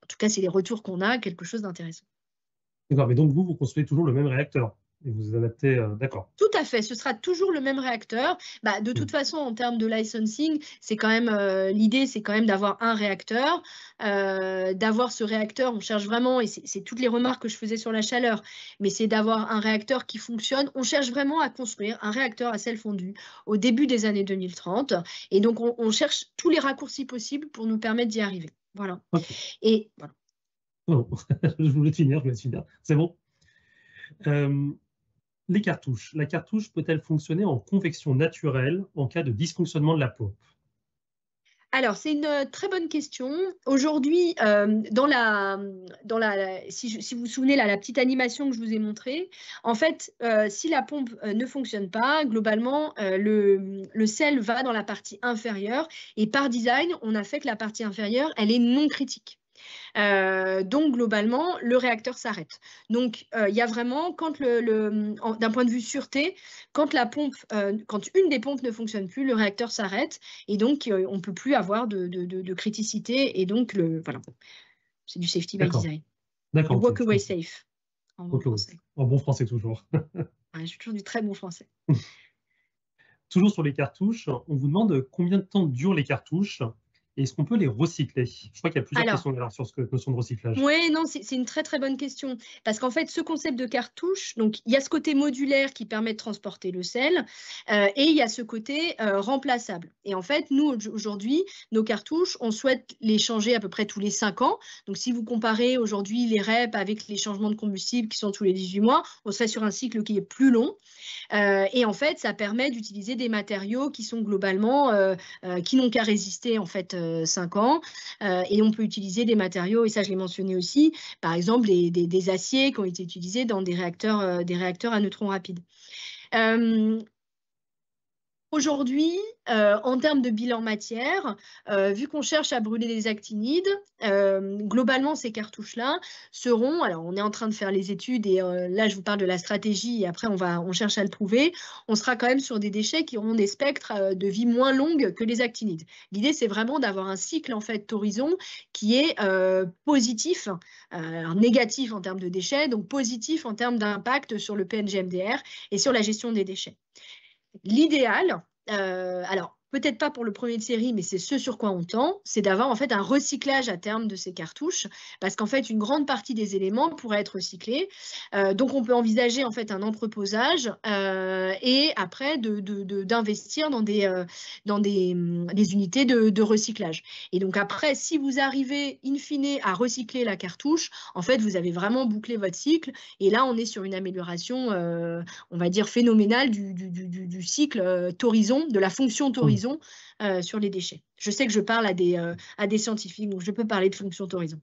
tout cas, c'est les retours qu'on a, quelque chose d'intéressant. D'accord, mais donc vous, vous construisez toujours le même réacteur et vous adaptez, euh, d'accord. Tout à fait, ce sera toujours le même réacteur. Bah, de toute mm. façon, en termes de licensing, c'est quand même euh, l'idée, c'est quand même d'avoir un réacteur, euh, d'avoir ce réacteur. On cherche vraiment, et c'est toutes les remarques que je faisais sur la chaleur, mais c'est d'avoir un réacteur qui fonctionne. On cherche vraiment à construire un réacteur à sel fondu au début des années 2030, et donc on, cherche tous les raccourcis possibles pour nous permettre d'y arriver. Voilà. Et oh, je voulais finir, je voulais finir. C'est bon les cartouches. La cartouche peut-elle fonctionner en convection naturelle en cas de dysfonctionnement de la pompe alors, c'est une euh, très bonne question. Aujourd'hui, euh, dans la, dans la, si, vous vous souvenez, la petite animation que je vous ai montrée, en fait, euh, si la pompe ne fonctionne pas, globalement, le, sel va dans la partie inférieure. Et par design, on a fait que la partie inférieure, elle est non critique. Euh, donc globalement, le réacteur s'arrête. Donc euh, il y a vraiment, quand le, d'un point de vue sûreté, quand la pompe, euh, quand une des pompes ne fonctionne plus, le réacteur s'arrête et donc on ne peut plus avoir de, criticité et donc le voilà, c'est du safety by design. D'accord. Walk away safe. En bon, français. en bon français toujours. je suis toujours du très bon français. toujours sur les cartouches, on vous demande combien de temps durent les cartouches et est-ce qu'on peut les recycler Je crois qu'il y a plusieurs questions sur cette notion de recyclage. Oui, non, c'est une très très bonne question. Parce qu'en fait, ce concept de cartouche, donc il y a ce côté modulaire qui permet de transporter le sel euh, et il y a ce côté euh, remplaçable. Et en fait, nous, aujourd'hui, nos cartouches, on souhaite les changer à peu près tous les 5 ans. Donc si vous comparez aujourd'hui les REP avec les changements de combustible qui sont tous les 18 mois, on serait sur un cycle qui est plus long. Euh, et en fait, ça permet d'utiliser des matériaux qui sont globalement, qui n'ont qu'à résister en fait 5 euh, ans. Euh, et on peut utiliser des matériaux, et ça je l'ai mentionné aussi, par exemple des, aciers qui ont été utilisés dans des réacteurs, euh, des réacteurs à neutrons rapides. Aujourd'hui, euh, en termes de bilan matière, euh, vu qu'on cherche à brûler des actinides, euh, globalement, ces cartouches-là seront, alors on est en train de faire les études et là, je vous parle de la stratégie et après, on, va, on cherche à le trouver, on sera quand même sur des déchets qui auront des spectres de vie moins longues que les actinides. L'idée, c'est vraiment d'avoir un cycle, en fait, qui est positif, négatif en termes de déchets, donc positif en termes d'impact sur le PNGMDR et sur la gestion des déchets. L'idéal, euh, alors peut-être pas pour le premier de série, mais c'est ce sur quoi on tend, c'est d'avoir en fait un recyclage à terme de ces cartouches, parce qu'en fait une grande partie des éléments pourraient être recyclés. Euh, donc on peut envisager en fait un entreposage euh, et après d'investir de, de, dans des euh, dans des, hum, unités de, recyclage. Et donc après, si vous arrivez in fine à recycler la cartouche, en fait vous avez vraiment bouclé votre cycle. Et là on est sur une amélioration, on va dire phénoménale du, du, du, du cycle Torizon, de la fonction Torizon. Euh, sur les déchets. Je sais que je parle à des, euh, à des scientifiques, donc je peux parler de fonction d'horizon.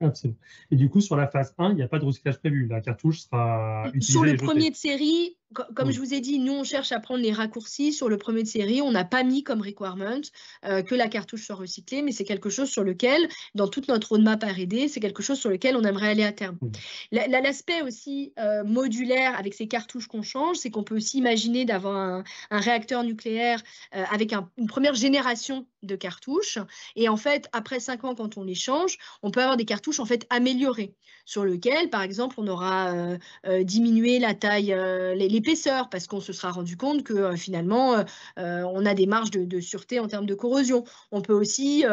Absolument. Et du coup, sur la phase 1, il n'y a pas de recyclage prévu. La cartouche sera utilisée. Sur le premier de série, comme mm. je vous ai dit, nous, on cherche à prendre les raccourcis sur le premier de série. On n'a pas mis comme requirement euh, que la cartouche soit recyclée, mais c'est quelque chose sur lequel, dans toute notre roadmap R&D, c'est quelque chose sur lequel on aimerait aller à terme. Mm. L'aspect aussi euh, modulaire avec ces cartouches qu'on change, c'est qu'on peut aussi imaginer d'avoir un, réacteur nucléaire euh, avec un, une première génération de cartouches. Et en fait, après cinq ans, quand on les change, on peut avoir des cartouches en fait améliorées, sur lesquelles, par exemple, on aura diminué la taille, les épaisseur parce qu'on se sera rendu compte que euh, finalement, euh, euh, on a des marges de, sûreté en termes de corrosion. On peut aussi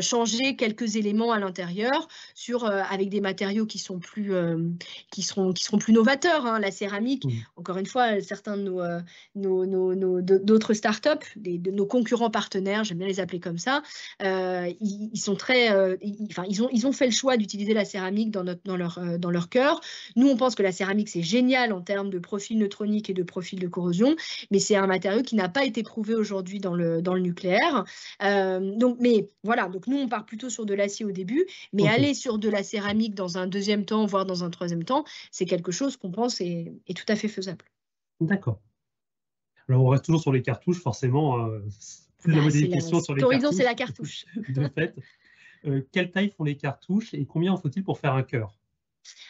changer quelques éléments à l'intérieur sur avec des matériaux qui sont plus qui seront qui seront plus novateurs. Hein, la céramique, mmh. encore une fois, certains de nos, nos, nos, d'autres startups, des, de nos concurrents partenaires, j'aime bien les appeler comme ça, ils, sont très, enfin ils ont ils ont fait le choix d'utiliser la céramique dans notre dans leur dans leur cœur. Nous, on pense que la céramique c'est génial en termes de profil neutronique et de profil de corrosion, mais c'est un matériau qui n'a pas été prouvé aujourd'hui dans le, dans le nucléaire. Euh, donc, mais voilà, donc nous on part plutôt sur de l'acier au début, mais aller sur de la céramique dans un deuxième temps, voire dans un troisième temps, c'est quelque chose qu'on pense est, tout à fait faisable. D'accord. Alors on reste toujours sur les cartouches, forcément. Euh, bah, c'est la cartouche. de fait. Euh, quelle taille font les cartouches et combien en faut-il pour faire un cœur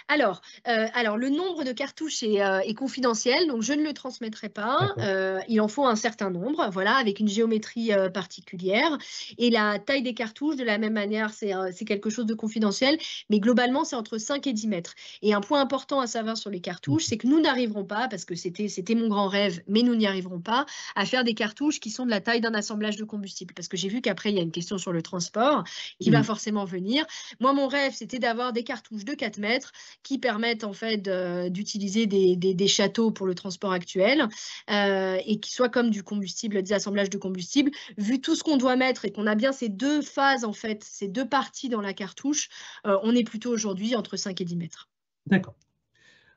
alors, euh, alors, le nombre de cartouches euh, est, confidentiel, donc je ne le transmettrai pas. Euh, il en faut un certain nombre, voilà, avec une géométrie particulière. Et la taille des cartouches, de la même manière, c'est quelque chose de confidentiel, mais globalement, c'est entre 5 et 10 mètres. Et un point important à savoir sur les cartouches, mhm. c'est que nous n'arriverons pas, parce que c'était mon grand rêve, mais nous n'y arriverons pas, à faire des cartouches qui sont de la taille d'un assemblage de combustible, parce que j'ai vu qu'après, il y a une question sur le transport qui mhm. va forcément venir. Moi, mon rêve, c'était d'avoir des cartouches de 4 mètres qui permettent en fait d'utiliser des, châteaux pour le transport actuel euh, et qui soient comme du combustible, des assemblages de combustible. Vu tout ce qu'on doit mettre et qu'on a bien ces deux phases en fait, ces deux parties dans la cartouche, euh, on est plutôt aujourd'hui entre 5 et 10 mètres. D'accord.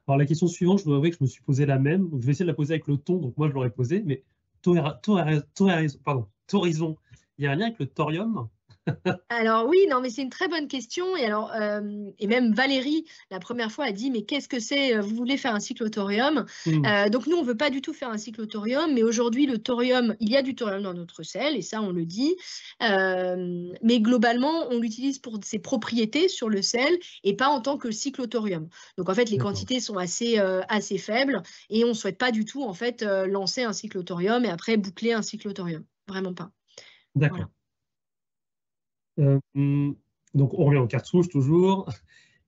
Alors la question suivante, je dois avouer que je me suis posé la même. je vais essayer de la poser avec le ton, donc moi je l'aurais posé. mais Torison, il y a rien avec le thorium alors oui, non, mais c'est une très bonne question. Et alors, euh, et même Valérie, la première fois, a dit mais qu'est-ce que c'est euh, Vous voulez faire un cyclothorium hmm. euh, Donc nous, on veut pas du tout faire un cyclothorium, mais aujourd'hui, le thorium, il y a du thorium dans notre sel, et ça, on le dit. mais globalement, on l'utilise pour ses propriétés sur le sel et pas en tant que cyclothorium. Donc en fait, les quantités sont assez assez faibles, et on ne souhaite pas du tout en fait lancer un cyclothorium et après boucler un cyclothorium, vraiment pas. D'accord donc on revient aux cartouches toujours.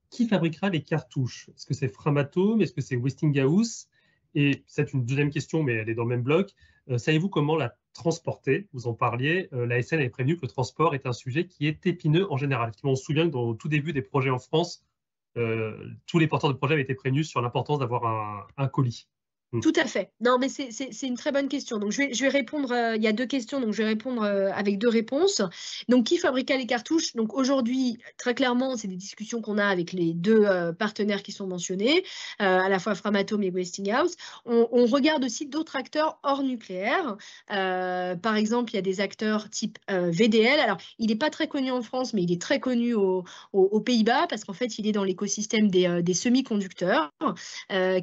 Qui fabriquera les cartouches Est-ce que c'est Framatome Est-ce que c'est Westinghouse Et c'est une deuxième question, mais elle est dans le même bloc. Euh, savez-vous comment la transporter Vous en parliez. Euh, la SN avait prévenu que le transport est un sujet qui est épineux en général. On se souvient que dans, tout début des projets en France, euh, tous les porteurs de projets avaient été prévenus sur l'importance d'avoir un, colis. Mm. Tout à fait. Non, mais c'est une très bonne question. Donc, je vais, répondre. Euh, il y a deux questions, donc je vais répondre euh, avec deux réponses. Donc, qui fabriqua les cartouches Donc, aujourd'hui, très clairement, c'est des discussions qu'on a avec les deux euh, partenaires qui sont mentionnés, à la fois Framatome et Westinghouse. On, regarde aussi d'autres acteurs hors nucléaire. par exemple, il y a des acteurs type VDL. Alors, il n'est pas très connu en France, mais il est très connu aux Pays-Bas parce qu'en fait, il est dans l'écosystème des, des semi-conducteurs,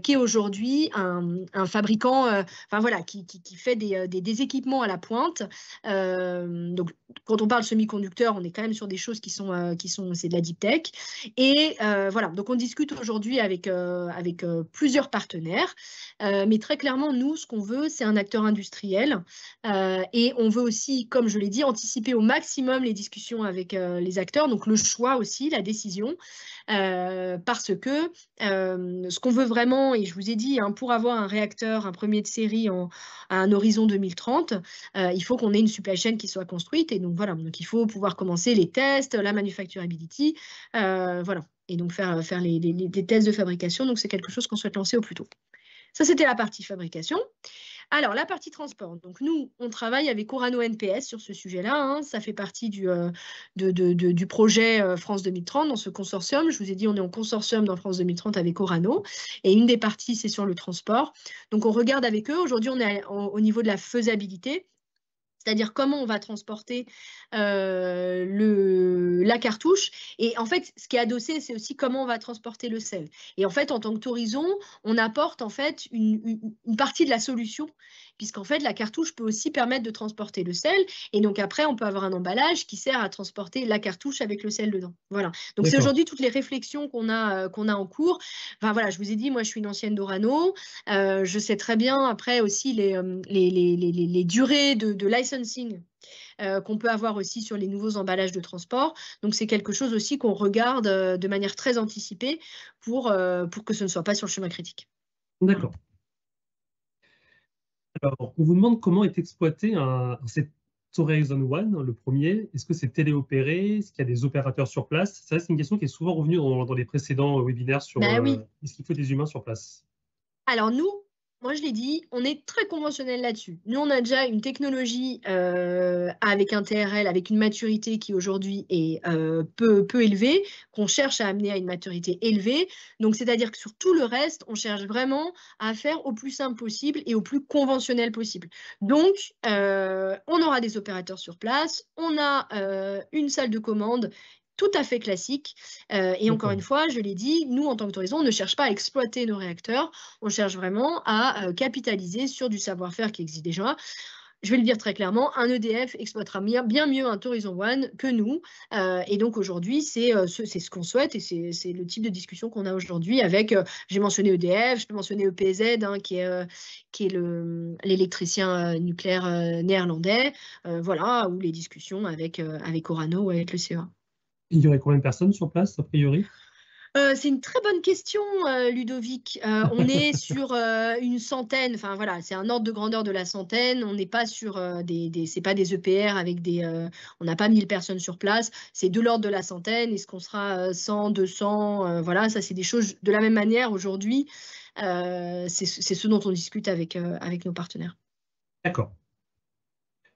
qui est aujourd'hui un un fabricant euh, enfin, voilà, qui, fait des, euh, équipements à la pointe. Euh, donc, quand on parle semi-conducteur, on est quand même sur des choses qui sont, qui sont c'est de la deep tech. Et voilà, donc on discute aujourd'hui avec, avec plusieurs partenaires. mais très clairement, nous, ce qu'on veut, c'est un acteur industriel. et on veut aussi, comme je l'ai dit, anticiper au maximum les discussions avec les acteurs, donc le choix aussi, la décision. Euh, parce que euh, ce qu'on veut vraiment, et je vous ai dit, hein, pour avoir un réacteur, un premier de série à un horizon 2030, euh, il faut qu'on ait une supply chain qui soit construite. Et donc voilà, donc il faut pouvoir commencer les tests, la manufacturability, voilà, et donc faire, faire les, tests de fabrication. Donc c'est quelque chose qu'on souhaite lancer au plus tôt. Ça, c'était la partie fabrication. Alors, la partie transport. Donc, nous, on travaille avec Orano NPS sur ce sujet-là. Hein. Ça fait partie du, euh, du projet euh, France 2030 dans ce consortium. Je vous ai dit, on est en consortium dans France 2030 avec Orano. Et une des parties, c'est sur le transport. Donc, on regarde avec eux. Aujourd'hui, on est au niveau de la faisabilité c'est-à-dire comment on va transporter euh, la cartouche. Et en fait, ce qui est adossé, c'est aussi comment on va transporter le sel. Et en fait, en tant que on apporte en fait une partie de la solution puisqu'en fait, la cartouche peut aussi permettre de transporter le sel. Et donc après, on peut avoir un emballage qui sert à transporter la cartouche avec le sel dedans. Voilà. Donc c'est aujourd'hui toutes les réflexions qu'on a, euh, qu'on a en cours. Enfin voilà, je vous ai dit, moi je suis une ancienne d'Orano. Euh, je sais très bien après aussi les, euh, les, durées de, licensing qu'on peut avoir aussi sur les nouveaux emballages de transport. Donc c'est quelque chose aussi qu'on regarde de manière très anticipée pour, pour que ce ne soit pas sur le chemin critique. D'accord. Alors, on vous demande comment est exploité un, cet Horizon One, le premier. Est-ce que c'est téléopéré Est-ce qu'il y a des opérateurs sur place Ça, c'est une question qui est souvent revenue dans, les précédents webinaires sur ben oui. Euh, est-ce qu'il faut des humains sur place Alors, nous, moi je l'ai dit, on est très conventionnel là-dessus. Nous, on a déjà une technologie euh, avec un TRL, avec une maturité qui aujourd'hui est euh, peu, peu élevée, qu'on cherche à amener à une maturité élevée. Donc, c'est-à-dire que sur tout le reste, on cherche vraiment à faire au plus simple possible et au plus conventionnel possible. Donc, euh, on aura des opérateurs sur place, on a une salle de commande tout à fait classique. Euh, et encore une fois, je l'ai dit, nous, en tant que tourisme, on ne cherche pas à exploiter nos réacteurs, on cherche vraiment à euh, capitaliser sur du savoir-faire qui existe déjà. Je vais le dire très clairement, un EDF exploitera bien mieux un Tourism One que nous. Euh, et donc aujourd'hui, c'est ce, qu'on souhaite et c'est le type de discussion qu'on a aujourd'hui avec, j'ai mentionné EDF, je mentionné mentionner EPZ, hein, qui est, l'électricien nucléaire néerlandais, voilà, ou les discussions avec, avec Orano ou avec le CEA. Il y aurait combien de personnes sur place, a priori euh, c'est une très bonne question, euh, Ludovic. Euh, on est sur une centaine, enfin voilà, c'est un ordre de grandeur de la centaine. On n'est pas sur des, c'est pas des EPR avec des, on n'a pas 1000 personnes sur place. C'est de l'ordre de la centaine. Est-ce qu'on sera 100, 200 Voilà, ça c'est des choses de la même manière aujourd'hui. c'est ce dont on discute avec avec nos partenaires. D'accord.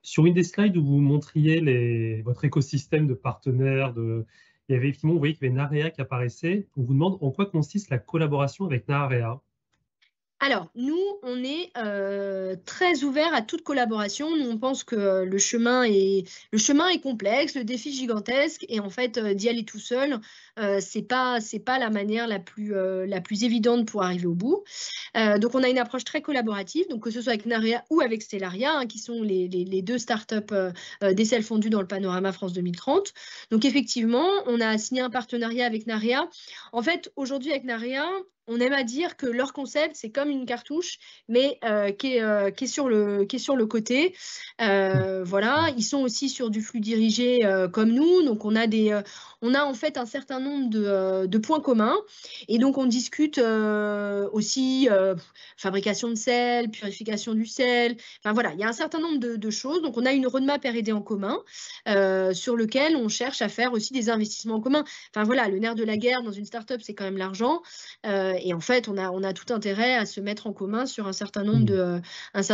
Sur une des slides où vous montriez votre écosystème de partenaires, de, il y avait effectivement, vous voyez qu'il y avait Narea qui apparaissait. On vous demande en quoi consiste la collaboration avec Narea. Alors, nous, on est euh, très ouvert à toute collaboration. Nous, on pense que euh, le chemin est, complexe, le défi gigantesque, et en fait, euh, d'y aller tout seul, ce n'est pas, pas la manière la plus, la plus évidente pour arriver au bout. donc, on a une approche très collaborative, donc que ce soit avec Naria ou avec Stellaria, hein, qui sont les, les deux startups des sels fondus dans le panorama France 2030. Donc, effectivement, on a signé un partenariat avec Naria. En fait, aujourd'hui, avec Naria, on aime à dire que leur concept, c'est comme une cartouche, mais euh, qui, est, euh, qui, est, sur le, qui est sur le côté. Euh, voilà, ils sont aussi sur du flux dirigé comme nous. Donc, on a, des, on a en fait un certain nombre de, points communs. Et donc, on discute aussi fabrication de sel, purification du sel. Enfin, voilà, il y a un certain nombre de, choses. Donc, on a une roadmap R&D en commun sur lequel on cherche à faire aussi des investissements en commun. Enfin, voilà, le nerf de la guerre dans une startup, c'est quand même l'argent et en fait, on a, tout intérêt à se mettre en commun sur un certain nombre mmh.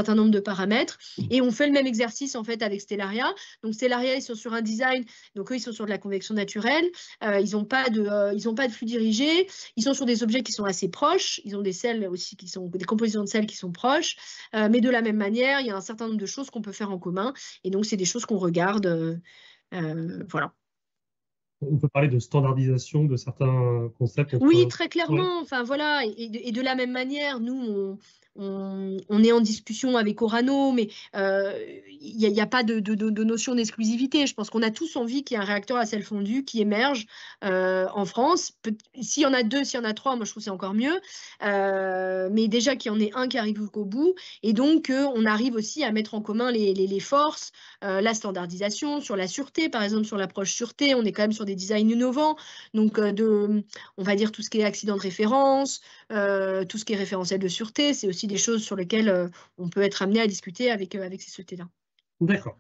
euh, de, paramètres. Mmh. Et on fait le même exercice en fait avec Stellaria. Donc Stellaria, ils sont sur un design, donc eux, ils sont sur de la convection naturelle. Euh, ils n'ont pas, de, euh, pas de flux dirigé. Ils sont sur des objets qui sont assez proches. Ils ont des selles aussi qui sont des compositions de selles qui sont proches. mais de la même manière, il y a un certain nombre de choses qu'on peut faire en commun. Et donc, c'est des choses qu'on regarde. voilà on peut parler de standardisation de certains concepts. Oui, très clairement. Enfin voilà, et de, la même manière, nous, on, on, est en discussion avec Orano, mais euh, il n'y a, pas de, notion d'exclusivité. Je pense qu'on a tous envie qu'il y ait un réacteur à sel fondu qui émerge euh, en France. S'il y en a deux, s'il y en a trois, moi je trouve c'est encore mieux. Euh, mais déjà qu'il y en ait un qui arrive jusqu'au bout, et donc on arrive aussi à mettre en commun les, forces, la standardisation sur la sûreté, par exemple sur l'approche sûreté, on est quand même sur des designs innovants, donc on va dire tout ce qui est accident de référence, euh, tout ce qui est référentiel de sûreté, c'est aussi des choses sur lesquelles euh, on peut être amené à discuter avec, euh, avec ces sociétés-là. D'accord.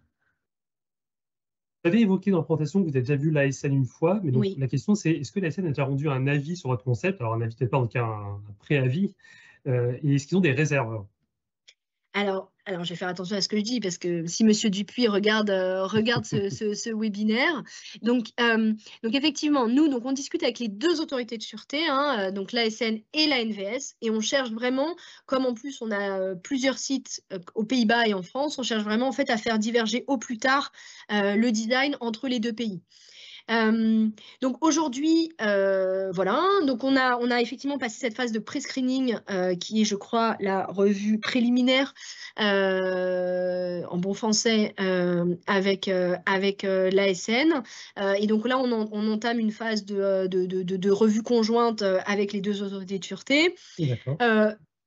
Vous avez évoqué dans la présentation que vous avez déjà vu l'ASN une fois, mais donc la question c'est est-ce que l'ASN a déjà rendu un avis sur votre concept Alors un avis peut-être pas, en tout cas un, préavis. et est-ce qu'ils ont des réserves Alors, alors je vais faire attention à ce que je dis parce que si Monsieur Dupuis regarde, euh, ce, webinaire, euh, donc, effectivement, nous donc on discute avec les deux autorités de sûreté, hein, euh, donc l'ASN et la NVS, et on cherche vraiment, comme en plus on a plusieurs sites aux Pays-Bas et en France, on cherche vraiment en fait à faire diverger au plus tard le design entre les deux pays donc aujourd'hui, euh, voilà, donc on a, on a effectivement passé cette phase de pré-screening euh, qui est, je crois, la revue préliminaire euh, en bon français avec, avec l'ASN. et donc là, on, entame une phase de, de, de, de, revue conjointe avec les deux autorités de sûreté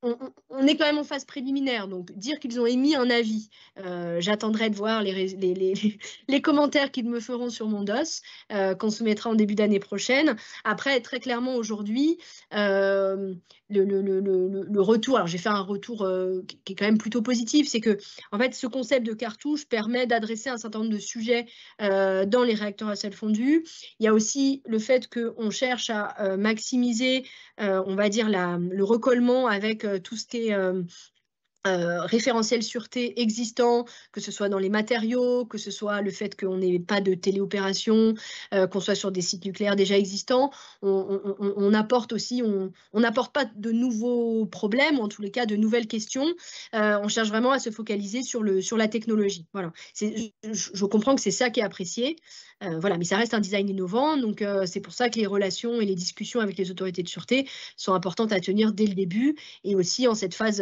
on, est quand même en phase préliminaire, donc dire qu'ils ont émis un avis, euh, j'attendrai de voir les, commentaires qu'ils me feront sur mon DOS, euh, qu'on soumettra en début d'année prochaine. Après, très clairement, aujourd'hui, euh, le, retour, alors j'ai fait un retour qui est quand même plutôt positif, c'est que en fait, ce concept de cartouche permet d'adresser un certain nombre de sujets dans les réacteurs à sel fondu. Il y a aussi le fait qu'on cherche à maximiser, on va dire, le recollement avec euh, tout ce qui est euh, euh, référentiel sûreté existants, que ce soit dans les matériaux, que ce soit le fait qu'on n'ait pas de téléopération, euh, qu'on soit sur des sites nucléaires déjà existants, on, apporte aussi, on n'apporte pas de nouveaux problèmes, en tous les cas de nouvelles questions. Euh, on cherche vraiment à se focaliser sur, le, sur la technologie. Voilà. Je, je, comprends que c'est ça qui est apprécié, euh, voilà, mais ça reste un design innovant, donc c'est pour ça que les relations et les discussions avec les autorités de sûreté sont importantes à tenir dès le début et aussi en cette phase,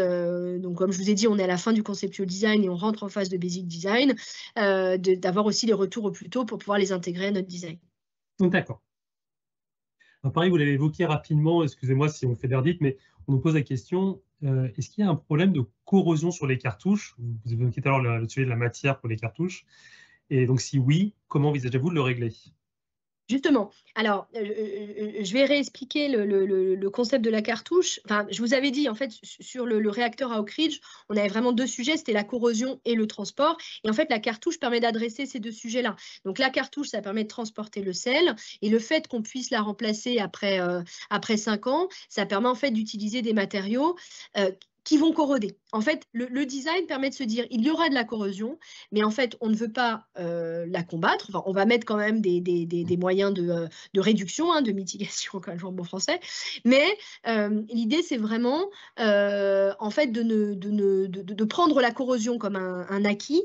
donc je vous ai dit, on est à la fin du conceptual design et on rentre en phase de basic design, euh, d'avoir aussi les retours au plus tôt pour pouvoir les intégrer à notre design. D'accord. Pareil, vous l'avez évoqué rapidement, excusez-moi si on fait verdict, mais on nous pose la question, euh, est-ce qu'il y a un problème de corrosion sur les cartouches Vous évoqué tout à l'heure le sujet de la matière pour les cartouches. Et donc, si oui, comment envisagez-vous de le régler Justement, alors euh, euh, euh, je vais réexpliquer le, concept de la cartouche. je vous avais dit, en fait, sur le, réacteur à Oak Ridge, on avait vraiment deux sujets, c'était la corrosion et le transport. Et en fait, la cartouche permet d'adresser ces deux sujets-là. Donc la cartouche, ça permet de transporter le sel. Et le fait qu'on puisse la remplacer après, cinq après ans, ça permet en fait d'utiliser des matériaux qui vont corroder. En fait, le, design permet de se dire il y aura de la corrosion, mais en fait, on ne veut pas euh, la combattre. on va mettre quand même des, moyens de, euh, réduction, hein, de mitigation, comme le jour bon français. Mais euh, l'idée, c'est vraiment en fait de, ne, de, ne, de, prendre la corrosion comme un acquis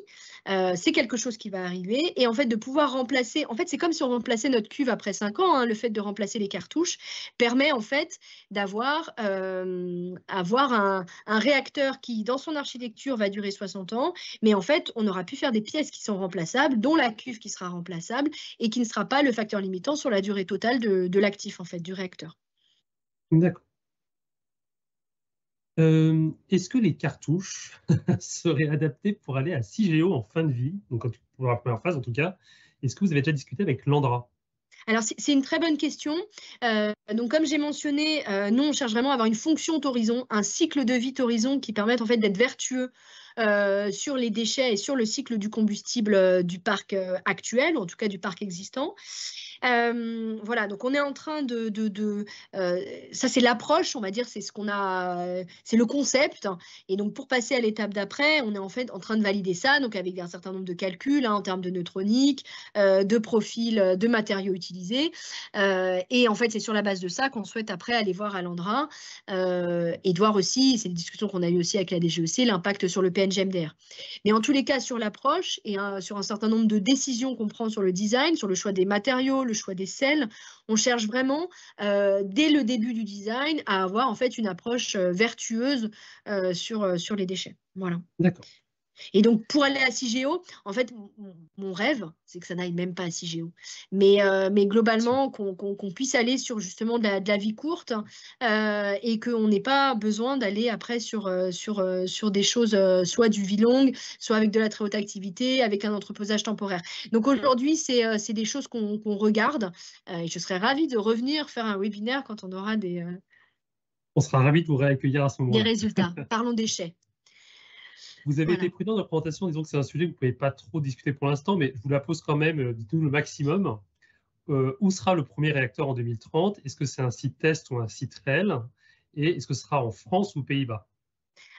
euh, c'est quelque chose qui va arriver. Et en fait, de pouvoir remplacer, en fait, c'est comme si on remplaçait notre cuve après 5 ans. Hein. le fait de remplacer les cartouches permet en fait d'avoir euh, avoir un, réacteur qui, dans son architecture, va durer 60 ans. Mais en fait, on aura pu faire des pièces qui sont remplaçables, dont la cuve qui sera remplaçable et qui ne sera pas le facteur limitant sur la durée totale de, de l'actif, en fait, du réacteur. D'accord. Euh, est-ce que les cartouches seraient adaptées pour aller à 6GO en fin de vie Donc, pour la première phase, en tout cas. Est-ce que vous avez déjà discuté avec Landra alors, c'est une très bonne question. Euh, donc, comme j'ai mentionné, euh, nous, on cherche vraiment à avoir une fonction d'horizon un cycle de vie Horizon qui permette en fait d'être vertueux sur les déchets et sur le cycle du combustible du parc actuel, ou en tout cas du parc existant. Euh, voilà, donc on est en train de... Euh, ça, c'est l'approche, on va dire, c'est ce qu'on a... C'est le concept. Et donc, pour passer à l'étape d'après, on est en fait en train de valider ça, donc avec un certain nombre de calculs hein, en termes de neutronique, euh, de profil, de matériaux utilisés. et en fait, c'est sur la base de ça qu'on souhaite après aller voir à Landrin et de voir aussi, c'est une discussion qu'on a eu aussi avec la DGEC, l'impact sur le PNGMDR. Mais en tous les cas, sur l'approche et sur un certain nombre de décisions qu'on prend sur le design, sur le choix des matériaux, le choix des selles. On cherche vraiment, euh, dès le début du design, à avoir en fait une approche euh, vertueuse euh, sur, sur les déchets. Voilà. D'accord. Et donc, pour aller à CIGEO, en fait, mon rêve, c'est que ça n'aille même pas à CIGEO. Mais, euh, mais globalement, qu'on puisse aller sur justement de la, vie courte euh, et qu'on n'ait pas besoin d'aller après sur, euh, des choses soit du vie longue, soit avec de la très haute activité, avec un entreposage temporaire. Donc aujourd'hui, c'est des choses qu'on regarde et je serais ravie de revenir faire un webinaire quand on aura des... On sera ravis de vous réaccueillir à ce moment-là. Des résultats. Parlons déchets. Vous avez été prudent dans la présentation, disons que c'est un sujet que vous ne pouvez pas trop discuter pour l'instant, mais je vous la pose quand même, euh, dites-nous le maximum. Euh, où sera le premier réacteur en 2030 Est-ce que c'est un site test ou un site réel Et est-ce que ce sera en France ou aux Pays-Bas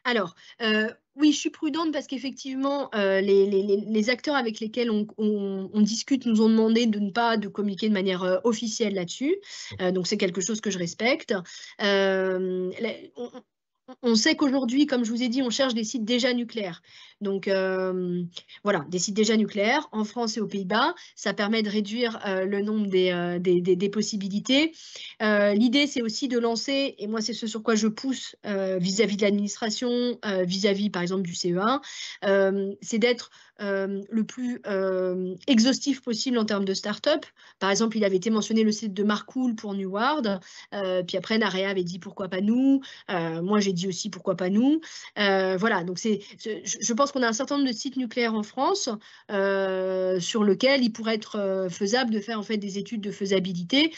alors, euh, oui, je suis prudente parce qu'effectivement, les, acteurs avec lesquels on, discute nous ont demandé de ne pas de communiquer de manière officielle là-dessus. donc, c'est quelque chose que je respecte. on, on sait qu'aujourd'hui, comme je vous ai dit, on cherche des sites déjà nucléaires. Donc euh, voilà, des sites déjà nucléaires en France et aux Pays-Bas. Ça permet de réduire euh, le nombre des, euh, possibilités. L'idée, c'est aussi de lancer, et moi c'est ce sur quoi je pousse vis-à-vis -vis de l'administration, vis-à-vis par exemple du CE1, c'est d'être euh, le plus euh, exhaustif possible en termes de start-up. Par exemple, il avait été mentionné le site de Marcool pour New World. Euh, puis après, Narea avait dit pourquoi pas nous. moi, j'ai dit aussi pourquoi pas nous. voilà, donc c'est, je pense qu'on a un certain nombre de sites nucléaires en France sur lequel il pourrait être faisable de faire en fait des études de faisabilité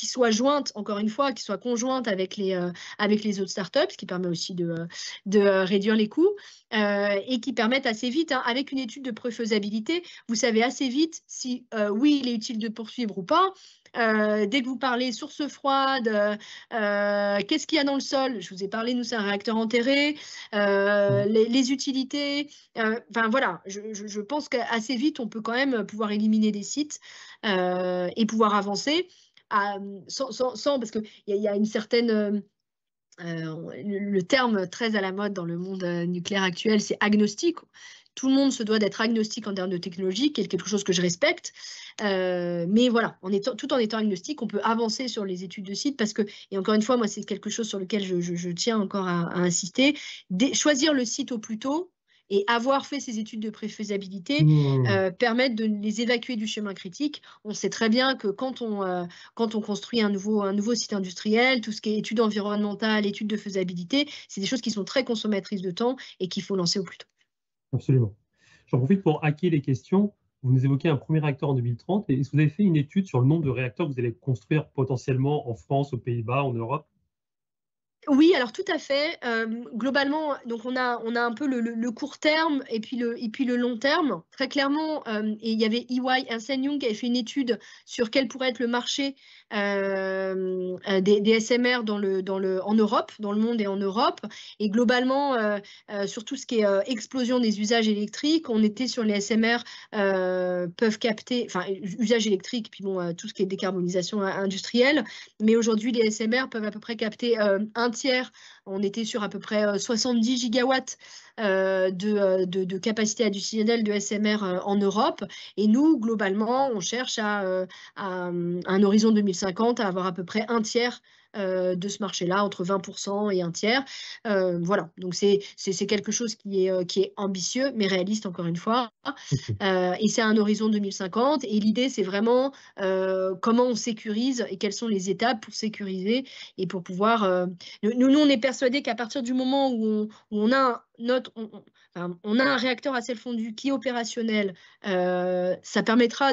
qui soit jointe, encore une fois, qui soit conjointe avec les, euh, avec les autres startups, ce qui permet aussi de, euh, de euh, réduire les coûts et qui permettent assez vite, hein, avec une étude de préfaisabilité, vous savez assez vite si oui, il est utile de poursuivre ou pas. dès que vous parlez source froide, qu'est-ce qu'il y a dans le sol Je vous ai parlé, nous, c'est un réacteur enterré, mm. les, utilités. Enfin voilà, je, je, je pense qu'assez vite, on peut quand même pouvoir éliminer des sites et pouvoir avancer. Euh, sans, parce qu'il y, a une certaine... Euh, euh, le terme très à la mode dans le monde nucléaire actuel, c'est agnostique. Tout le monde se doit d'être agnostique en termes de technologie, qui est quelque chose que je respecte. mais voilà, en étant, tout en étant agnostique, on peut avancer sur les études de site parce que, et encore une fois, moi, c'est quelque chose sur lequel je, tiens encore à, à insister, choisir le site au plus tôt, et avoir fait ces études de préfaisabilité mmh. euh, permettent de les évacuer du chemin critique. On sait très bien que quand on, euh, quand on construit un nouveau, un nouveau site industriel, tout ce qui est études environnementales, études de faisabilité, c'est des choses qui sont très consommatrices de temps et qu'il faut lancer au plus tôt. Absolument. J'en profite pour hacker les questions. Vous nous évoquez un premier réacteur en 2030. Est-ce que vous avez fait une étude sur le nombre de réacteurs que vous allez construire potentiellement en France, aux Pays-Bas, en Europe oui, alors tout à fait. globalement, donc on a, on a un peu le, court terme et puis le, et puis le long terme. Très clairement, et il y avait EY Ernst Young qui avait fait une étude sur quel pourrait être le marché des, SMR dans le, dans le, en Europe, dans le monde et en Europe. Et globalement, euh, euh, sur tout ce qui est euh, explosion des usages électriques, on était sur les SMR peuvent capter, enfin, usage électrique, puis bon, tout ce qui est décarbonisation hein, industrielle. Mais aujourd'hui, les SMR peuvent à peu près capter un tiers. On était sur à peu près 70 euh, gigawatts euh, euh, de, capacité additionnelle de SMR en Europe. Et nous, globalement, on cherche à hum, un horizon 2050 à avoir à peu près un tiers euh, de ce marché-là, entre 20% et un tiers. Euh, voilà, donc c'est quelque chose qui est, euh, qui est ambitieux, mais réaliste encore une fois. et c'est un horizon 2050. Et l'idée, c'est vraiment comment on sécurise et quelles sont les étapes pour sécuriser et pour pouvoir... nous, nous, on est persuadés qu'à partir du moment où on, où on a on, a un réacteur à sel fondu qui est opérationnel. Euh, ça permettra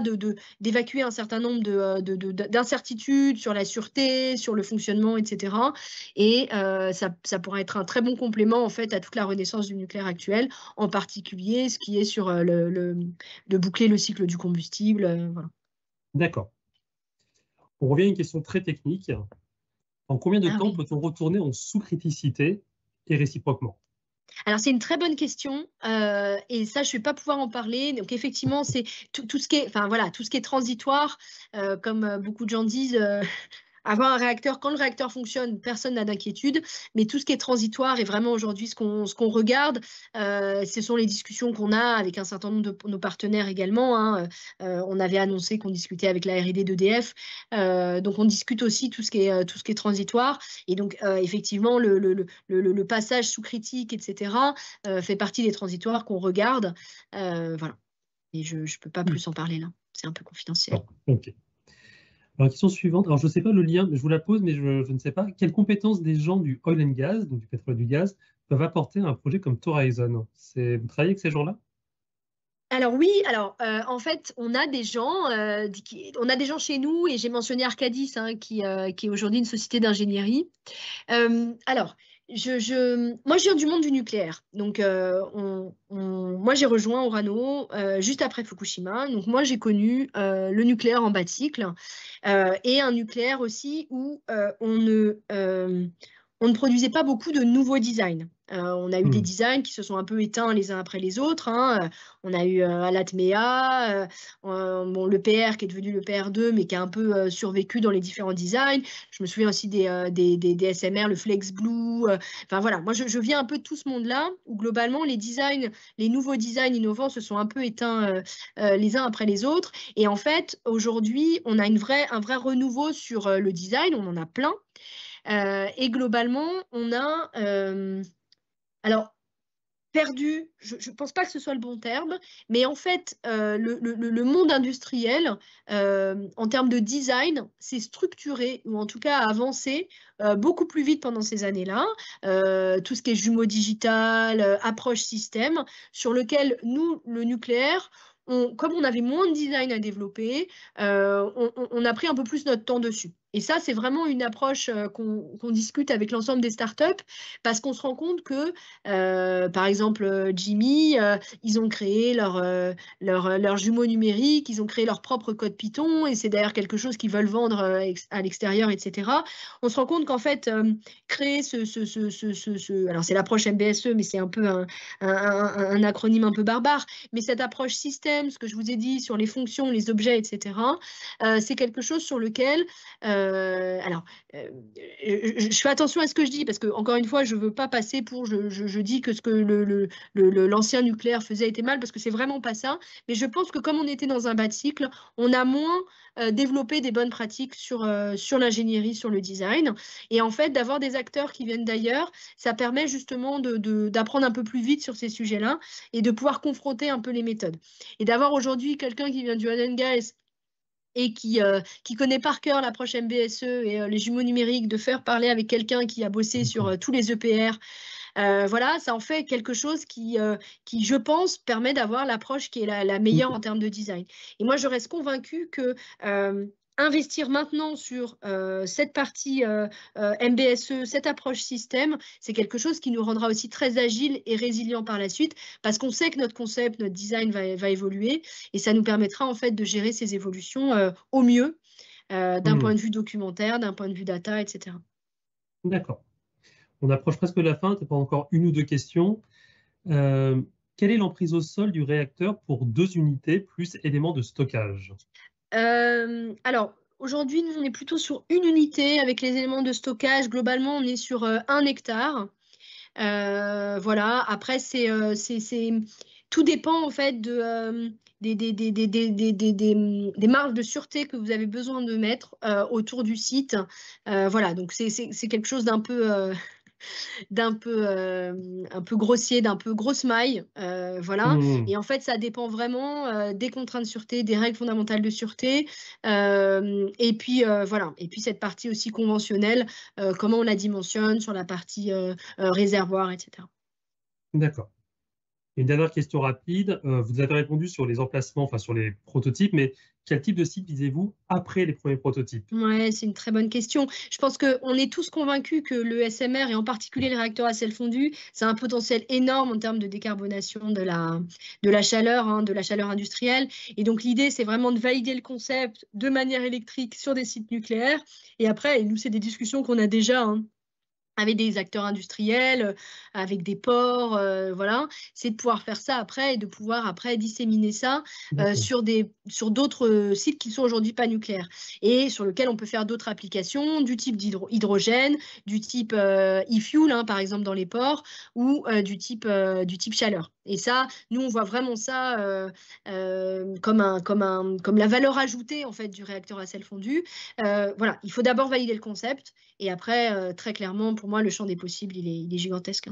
d'évacuer un certain nombre euh, d'incertitudes sur la sûreté, sur le fonctionnement, etc. Et euh, ça, pourra être un très bon complément en fait à toute la renaissance du nucléaire actuel, en particulier ce qui est sur le, de boucler le cycle du combustible. D'accord. On revient à une question très technique. En combien de ah temps peut-on retourner en sous-criticité et réciproquement alors c'est une très bonne question euh, et ça je ne vais pas pouvoir en parler. Donc effectivement c'est tout, ce qui est, voilà, tout ce qui est transitoire, euh, comme euh, beaucoup de gens disent, avoir un réacteur, quand le réacteur fonctionne, personne n'a d'inquiétude, mais tout ce qui est transitoire est vraiment aujourd'hui ce qu'on regarde. Euh, ce sont les discussions qu'on a avec un certain nombre de nos partenaires également. Hein. Euh, on avait annoncé qu'on discutait avec la R&D d'EDF, euh, donc on discute aussi tout ce qui est, tout ce qui est transitoire. Et donc effectivement, le, passage sous critique, etc., fait partie des transitoires qu'on regarde. voilà. Et je ne peux pas mm. plus en parler là. C'est un peu confidentiel. Alors, question suivante, alors je ne sais pas le lien, je vous la pose, mais je, ne sais pas. Quelles compétences des gens du oil and gas, donc du pétrole et du gaz, peuvent apporter à un projet comme Horizon Vous travaillez avec ces gens-là alors oui, alors euh, en fait, on a des gens, euh, on a des gens chez nous et j'ai mentionné Arcadis, hein, qui, euh, qui, est aujourd'hui une société d'ingénierie. alors, je, je, moi, je viens du monde du nucléaire. Donc, euh, moi, j'ai rejoint Orano euh, juste après Fukushima. Donc, moi, j'ai connu euh, le nucléaire en cycle et un nucléaire aussi où on ne on ne produisait pas beaucoup de nouveaux designs. Euh, on a eu des hmm. designs qui se sont un peu éteints les uns après les autres. Hein. Euh, on a eu euh, Alatmea, bon, le PR qui est devenu le PR2, mais qui a un peu survécu dans les différents designs. Je me souviens aussi des, des, le Flex Blue. Enfin voilà, moi je, viens un peu de tout ce monde-là, où globalement les designs, les nouveaux designs innovants se sont un peu éteints les uns après les autres. Et en fait, aujourd'hui, on a une vraie, un vrai renouveau sur le design. On en a plein. Euh, et globalement, on a... Euh, alors, perdu, je ne pense pas que ce soit le bon terme, mais en fait, euh, le, monde industriel, en termes de design, s'est structuré, ou en tout cas avancé beaucoup plus vite pendant ces années-là. tout ce qui est jumeau digital, approche système, sur lequel nous, le nucléaire, comme on avait moins de design à développer, on a pris un peu plus notre temps dessus. Et ça, c'est vraiment une approche euh, qu'on discute avec l'ensemble des startups parce qu'on se rend compte que, euh, par exemple, euh, Jimmy, ils ont créé leur, leur, leur, jumeau numérique, ils ont créé leur propre code Python et c'est d'ailleurs quelque chose qu'ils veulent vendre à l'extérieur, etc. On se rend compte qu'en fait, créer ce, ce, ce, ce Alors, c'est l'approche MBSE, mais c'est un peu un, un, acronyme un peu barbare. Mais cette approche système, ce que je vous ai dit sur les fonctions, les objets, etc., c'est quelque chose sur lequel. Euh, alors, euh, je, fais attention à ce que je dis parce que, encore une fois, je ne veux pas passer pour je, dis que ce que l'ancien nucléaire faisait était mal parce que c'est vraiment pas ça. Mais je pense que comme on était dans un bas cycle, on a moins euh, développé des bonnes pratiques sur, l'ingénierie, sur le design. Et en fait, d'avoir des acteurs qui viennent d'ailleurs, ça permet justement d'apprendre un peu plus vite sur ces sujets-là et de pouvoir confronter un peu les méthodes. Et d'avoir aujourd'hui quelqu'un qui vient du Oil et qui, euh, qui connaît par cœur l'approche MBSE et euh, les jumeaux numériques, de faire parler avec quelqu'un qui a bossé sur mhm. euh, tous les EPR. voilà, ça en fait quelque chose qui, qui je pense, permet d'avoir l'approche qui est la, la, meilleure mhm. en termes de design. Et moi, je reste convaincue que investir maintenant sur euh, cette partie euh, euh, MBSE, cette approche système, c'est quelque chose qui nous rendra aussi très agile et résilient par la suite, parce qu'on sait que notre concept, notre design va, évoluer, et ça nous permettra en fait de gérer ces évolutions au mieux, d'un mmh. point de vue documentaire, d'un point de vue data, etc. D'accord. On approche presque la fin, tu n'as pas encore une ou deux questions. quelle est l'emprise au sol du réacteur pour deux unités plus éléments de stockage euh, alors, aujourd'hui, nous, on est plutôt sur une unité avec les éléments de stockage. Globalement, on est sur euh, un hectare. Euh, voilà, après, c'est, tout dépend en fait de, des, marges de sûreté que vous avez besoin de mettre autour du site. voilà, donc c'est, quelque chose d'un peu d'un peu, euh, un peu grossier, d'un peu grosse maille. Euh, voilà. Mmh. Et en fait, ça dépend vraiment euh, des contraintes de sûreté, des règles fondamentales de sûreté. et puis, voilà. Et puis, cette partie aussi conventionnelle, comment on la dimensionne sur la partie réservoir, etc. D'accord. Une dernière question rapide. Euh, vous avez répondu sur les emplacements, enfin sur les prototypes, mais quel type de site visez-vous après les premiers prototypes Ouais, c'est une très bonne question. Je pense qu'on est tous convaincus que le SMR et en particulier les réacteurs à sel fondu, c'est un potentiel énorme en termes de décarbonation de la, de la chaleur, hein, de la chaleur industrielle. Et donc l'idée, c'est vraiment de valider le concept de manière électrique sur des sites nucléaires. Et après, et nous, c'est des discussions qu'on a déjà. Hein, avec des acteurs industriels, euh, avec des ports, euh, voilà, c'est de pouvoir faire ça après et de pouvoir après disséminer ça euh, sur des sur d'autres sites qui ne sont aujourd'hui pas nucléaires et sur lesquels on peut faire d'autres applications du type d'hydrogène, du type e-fuel hein, par exemple dans les ports ou du type du type chaleur. Et ça, nous, on voit vraiment ça euh, euh, comme, un, comme la valeur ajoutée en fait du réacteur à sel fondu. Euh, voilà, il faut d'abord valider le concept et après, très clairement, pour moi, le champ des possibles, il est, gigantesque.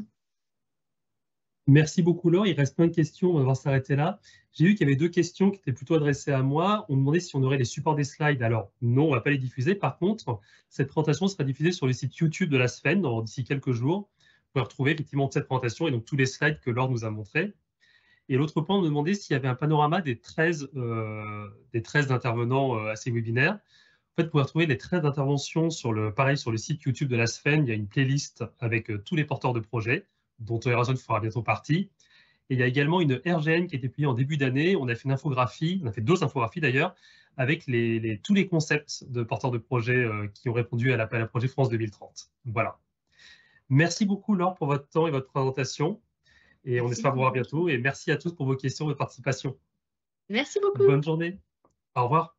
Merci beaucoup, Laure. Il reste plein de questions. On va devoir s'arrêter là. J'ai vu qu'il y avait deux questions qui étaient plutôt adressées à moi. On demandait si on aurait les supports des slides. Alors, non, on ne va pas les diffuser. Par contre, cette présentation sera diffusée sur le site YouTube de la SFEN d'ici quelques jours pouvez retrouver effectivement cette présentation et donc tous les slides que Laure nous a montrés. Et l'autre point, on me demandait s'il y avait un panorama des 13, euh, des 13 intervenants euh, à ces webinaires. En fait, vous pouvez retrouver les 13 interventions sur le, pareil, sur le site YouTube de la SFEN. Il y a une playlist avec euh, tous les porteurs de projets, dont Horizon fera bientôt partie. Et il y a également une RGN qui a été publiée en début d'année. On a fait une infographie, on a fait deux infographies d'ailleurs, avec les, tous les concepts de porteurs de projets qui ont répondu à l'appel à Projet France 2030. Voilà. Merci beaucoup, Laure, pour votre temps et votre présentation. Et on espère vous voir bientôt. Et merci à tous pour vos questions et participations. Merci beaucoup. Bonne journée. Au revoir.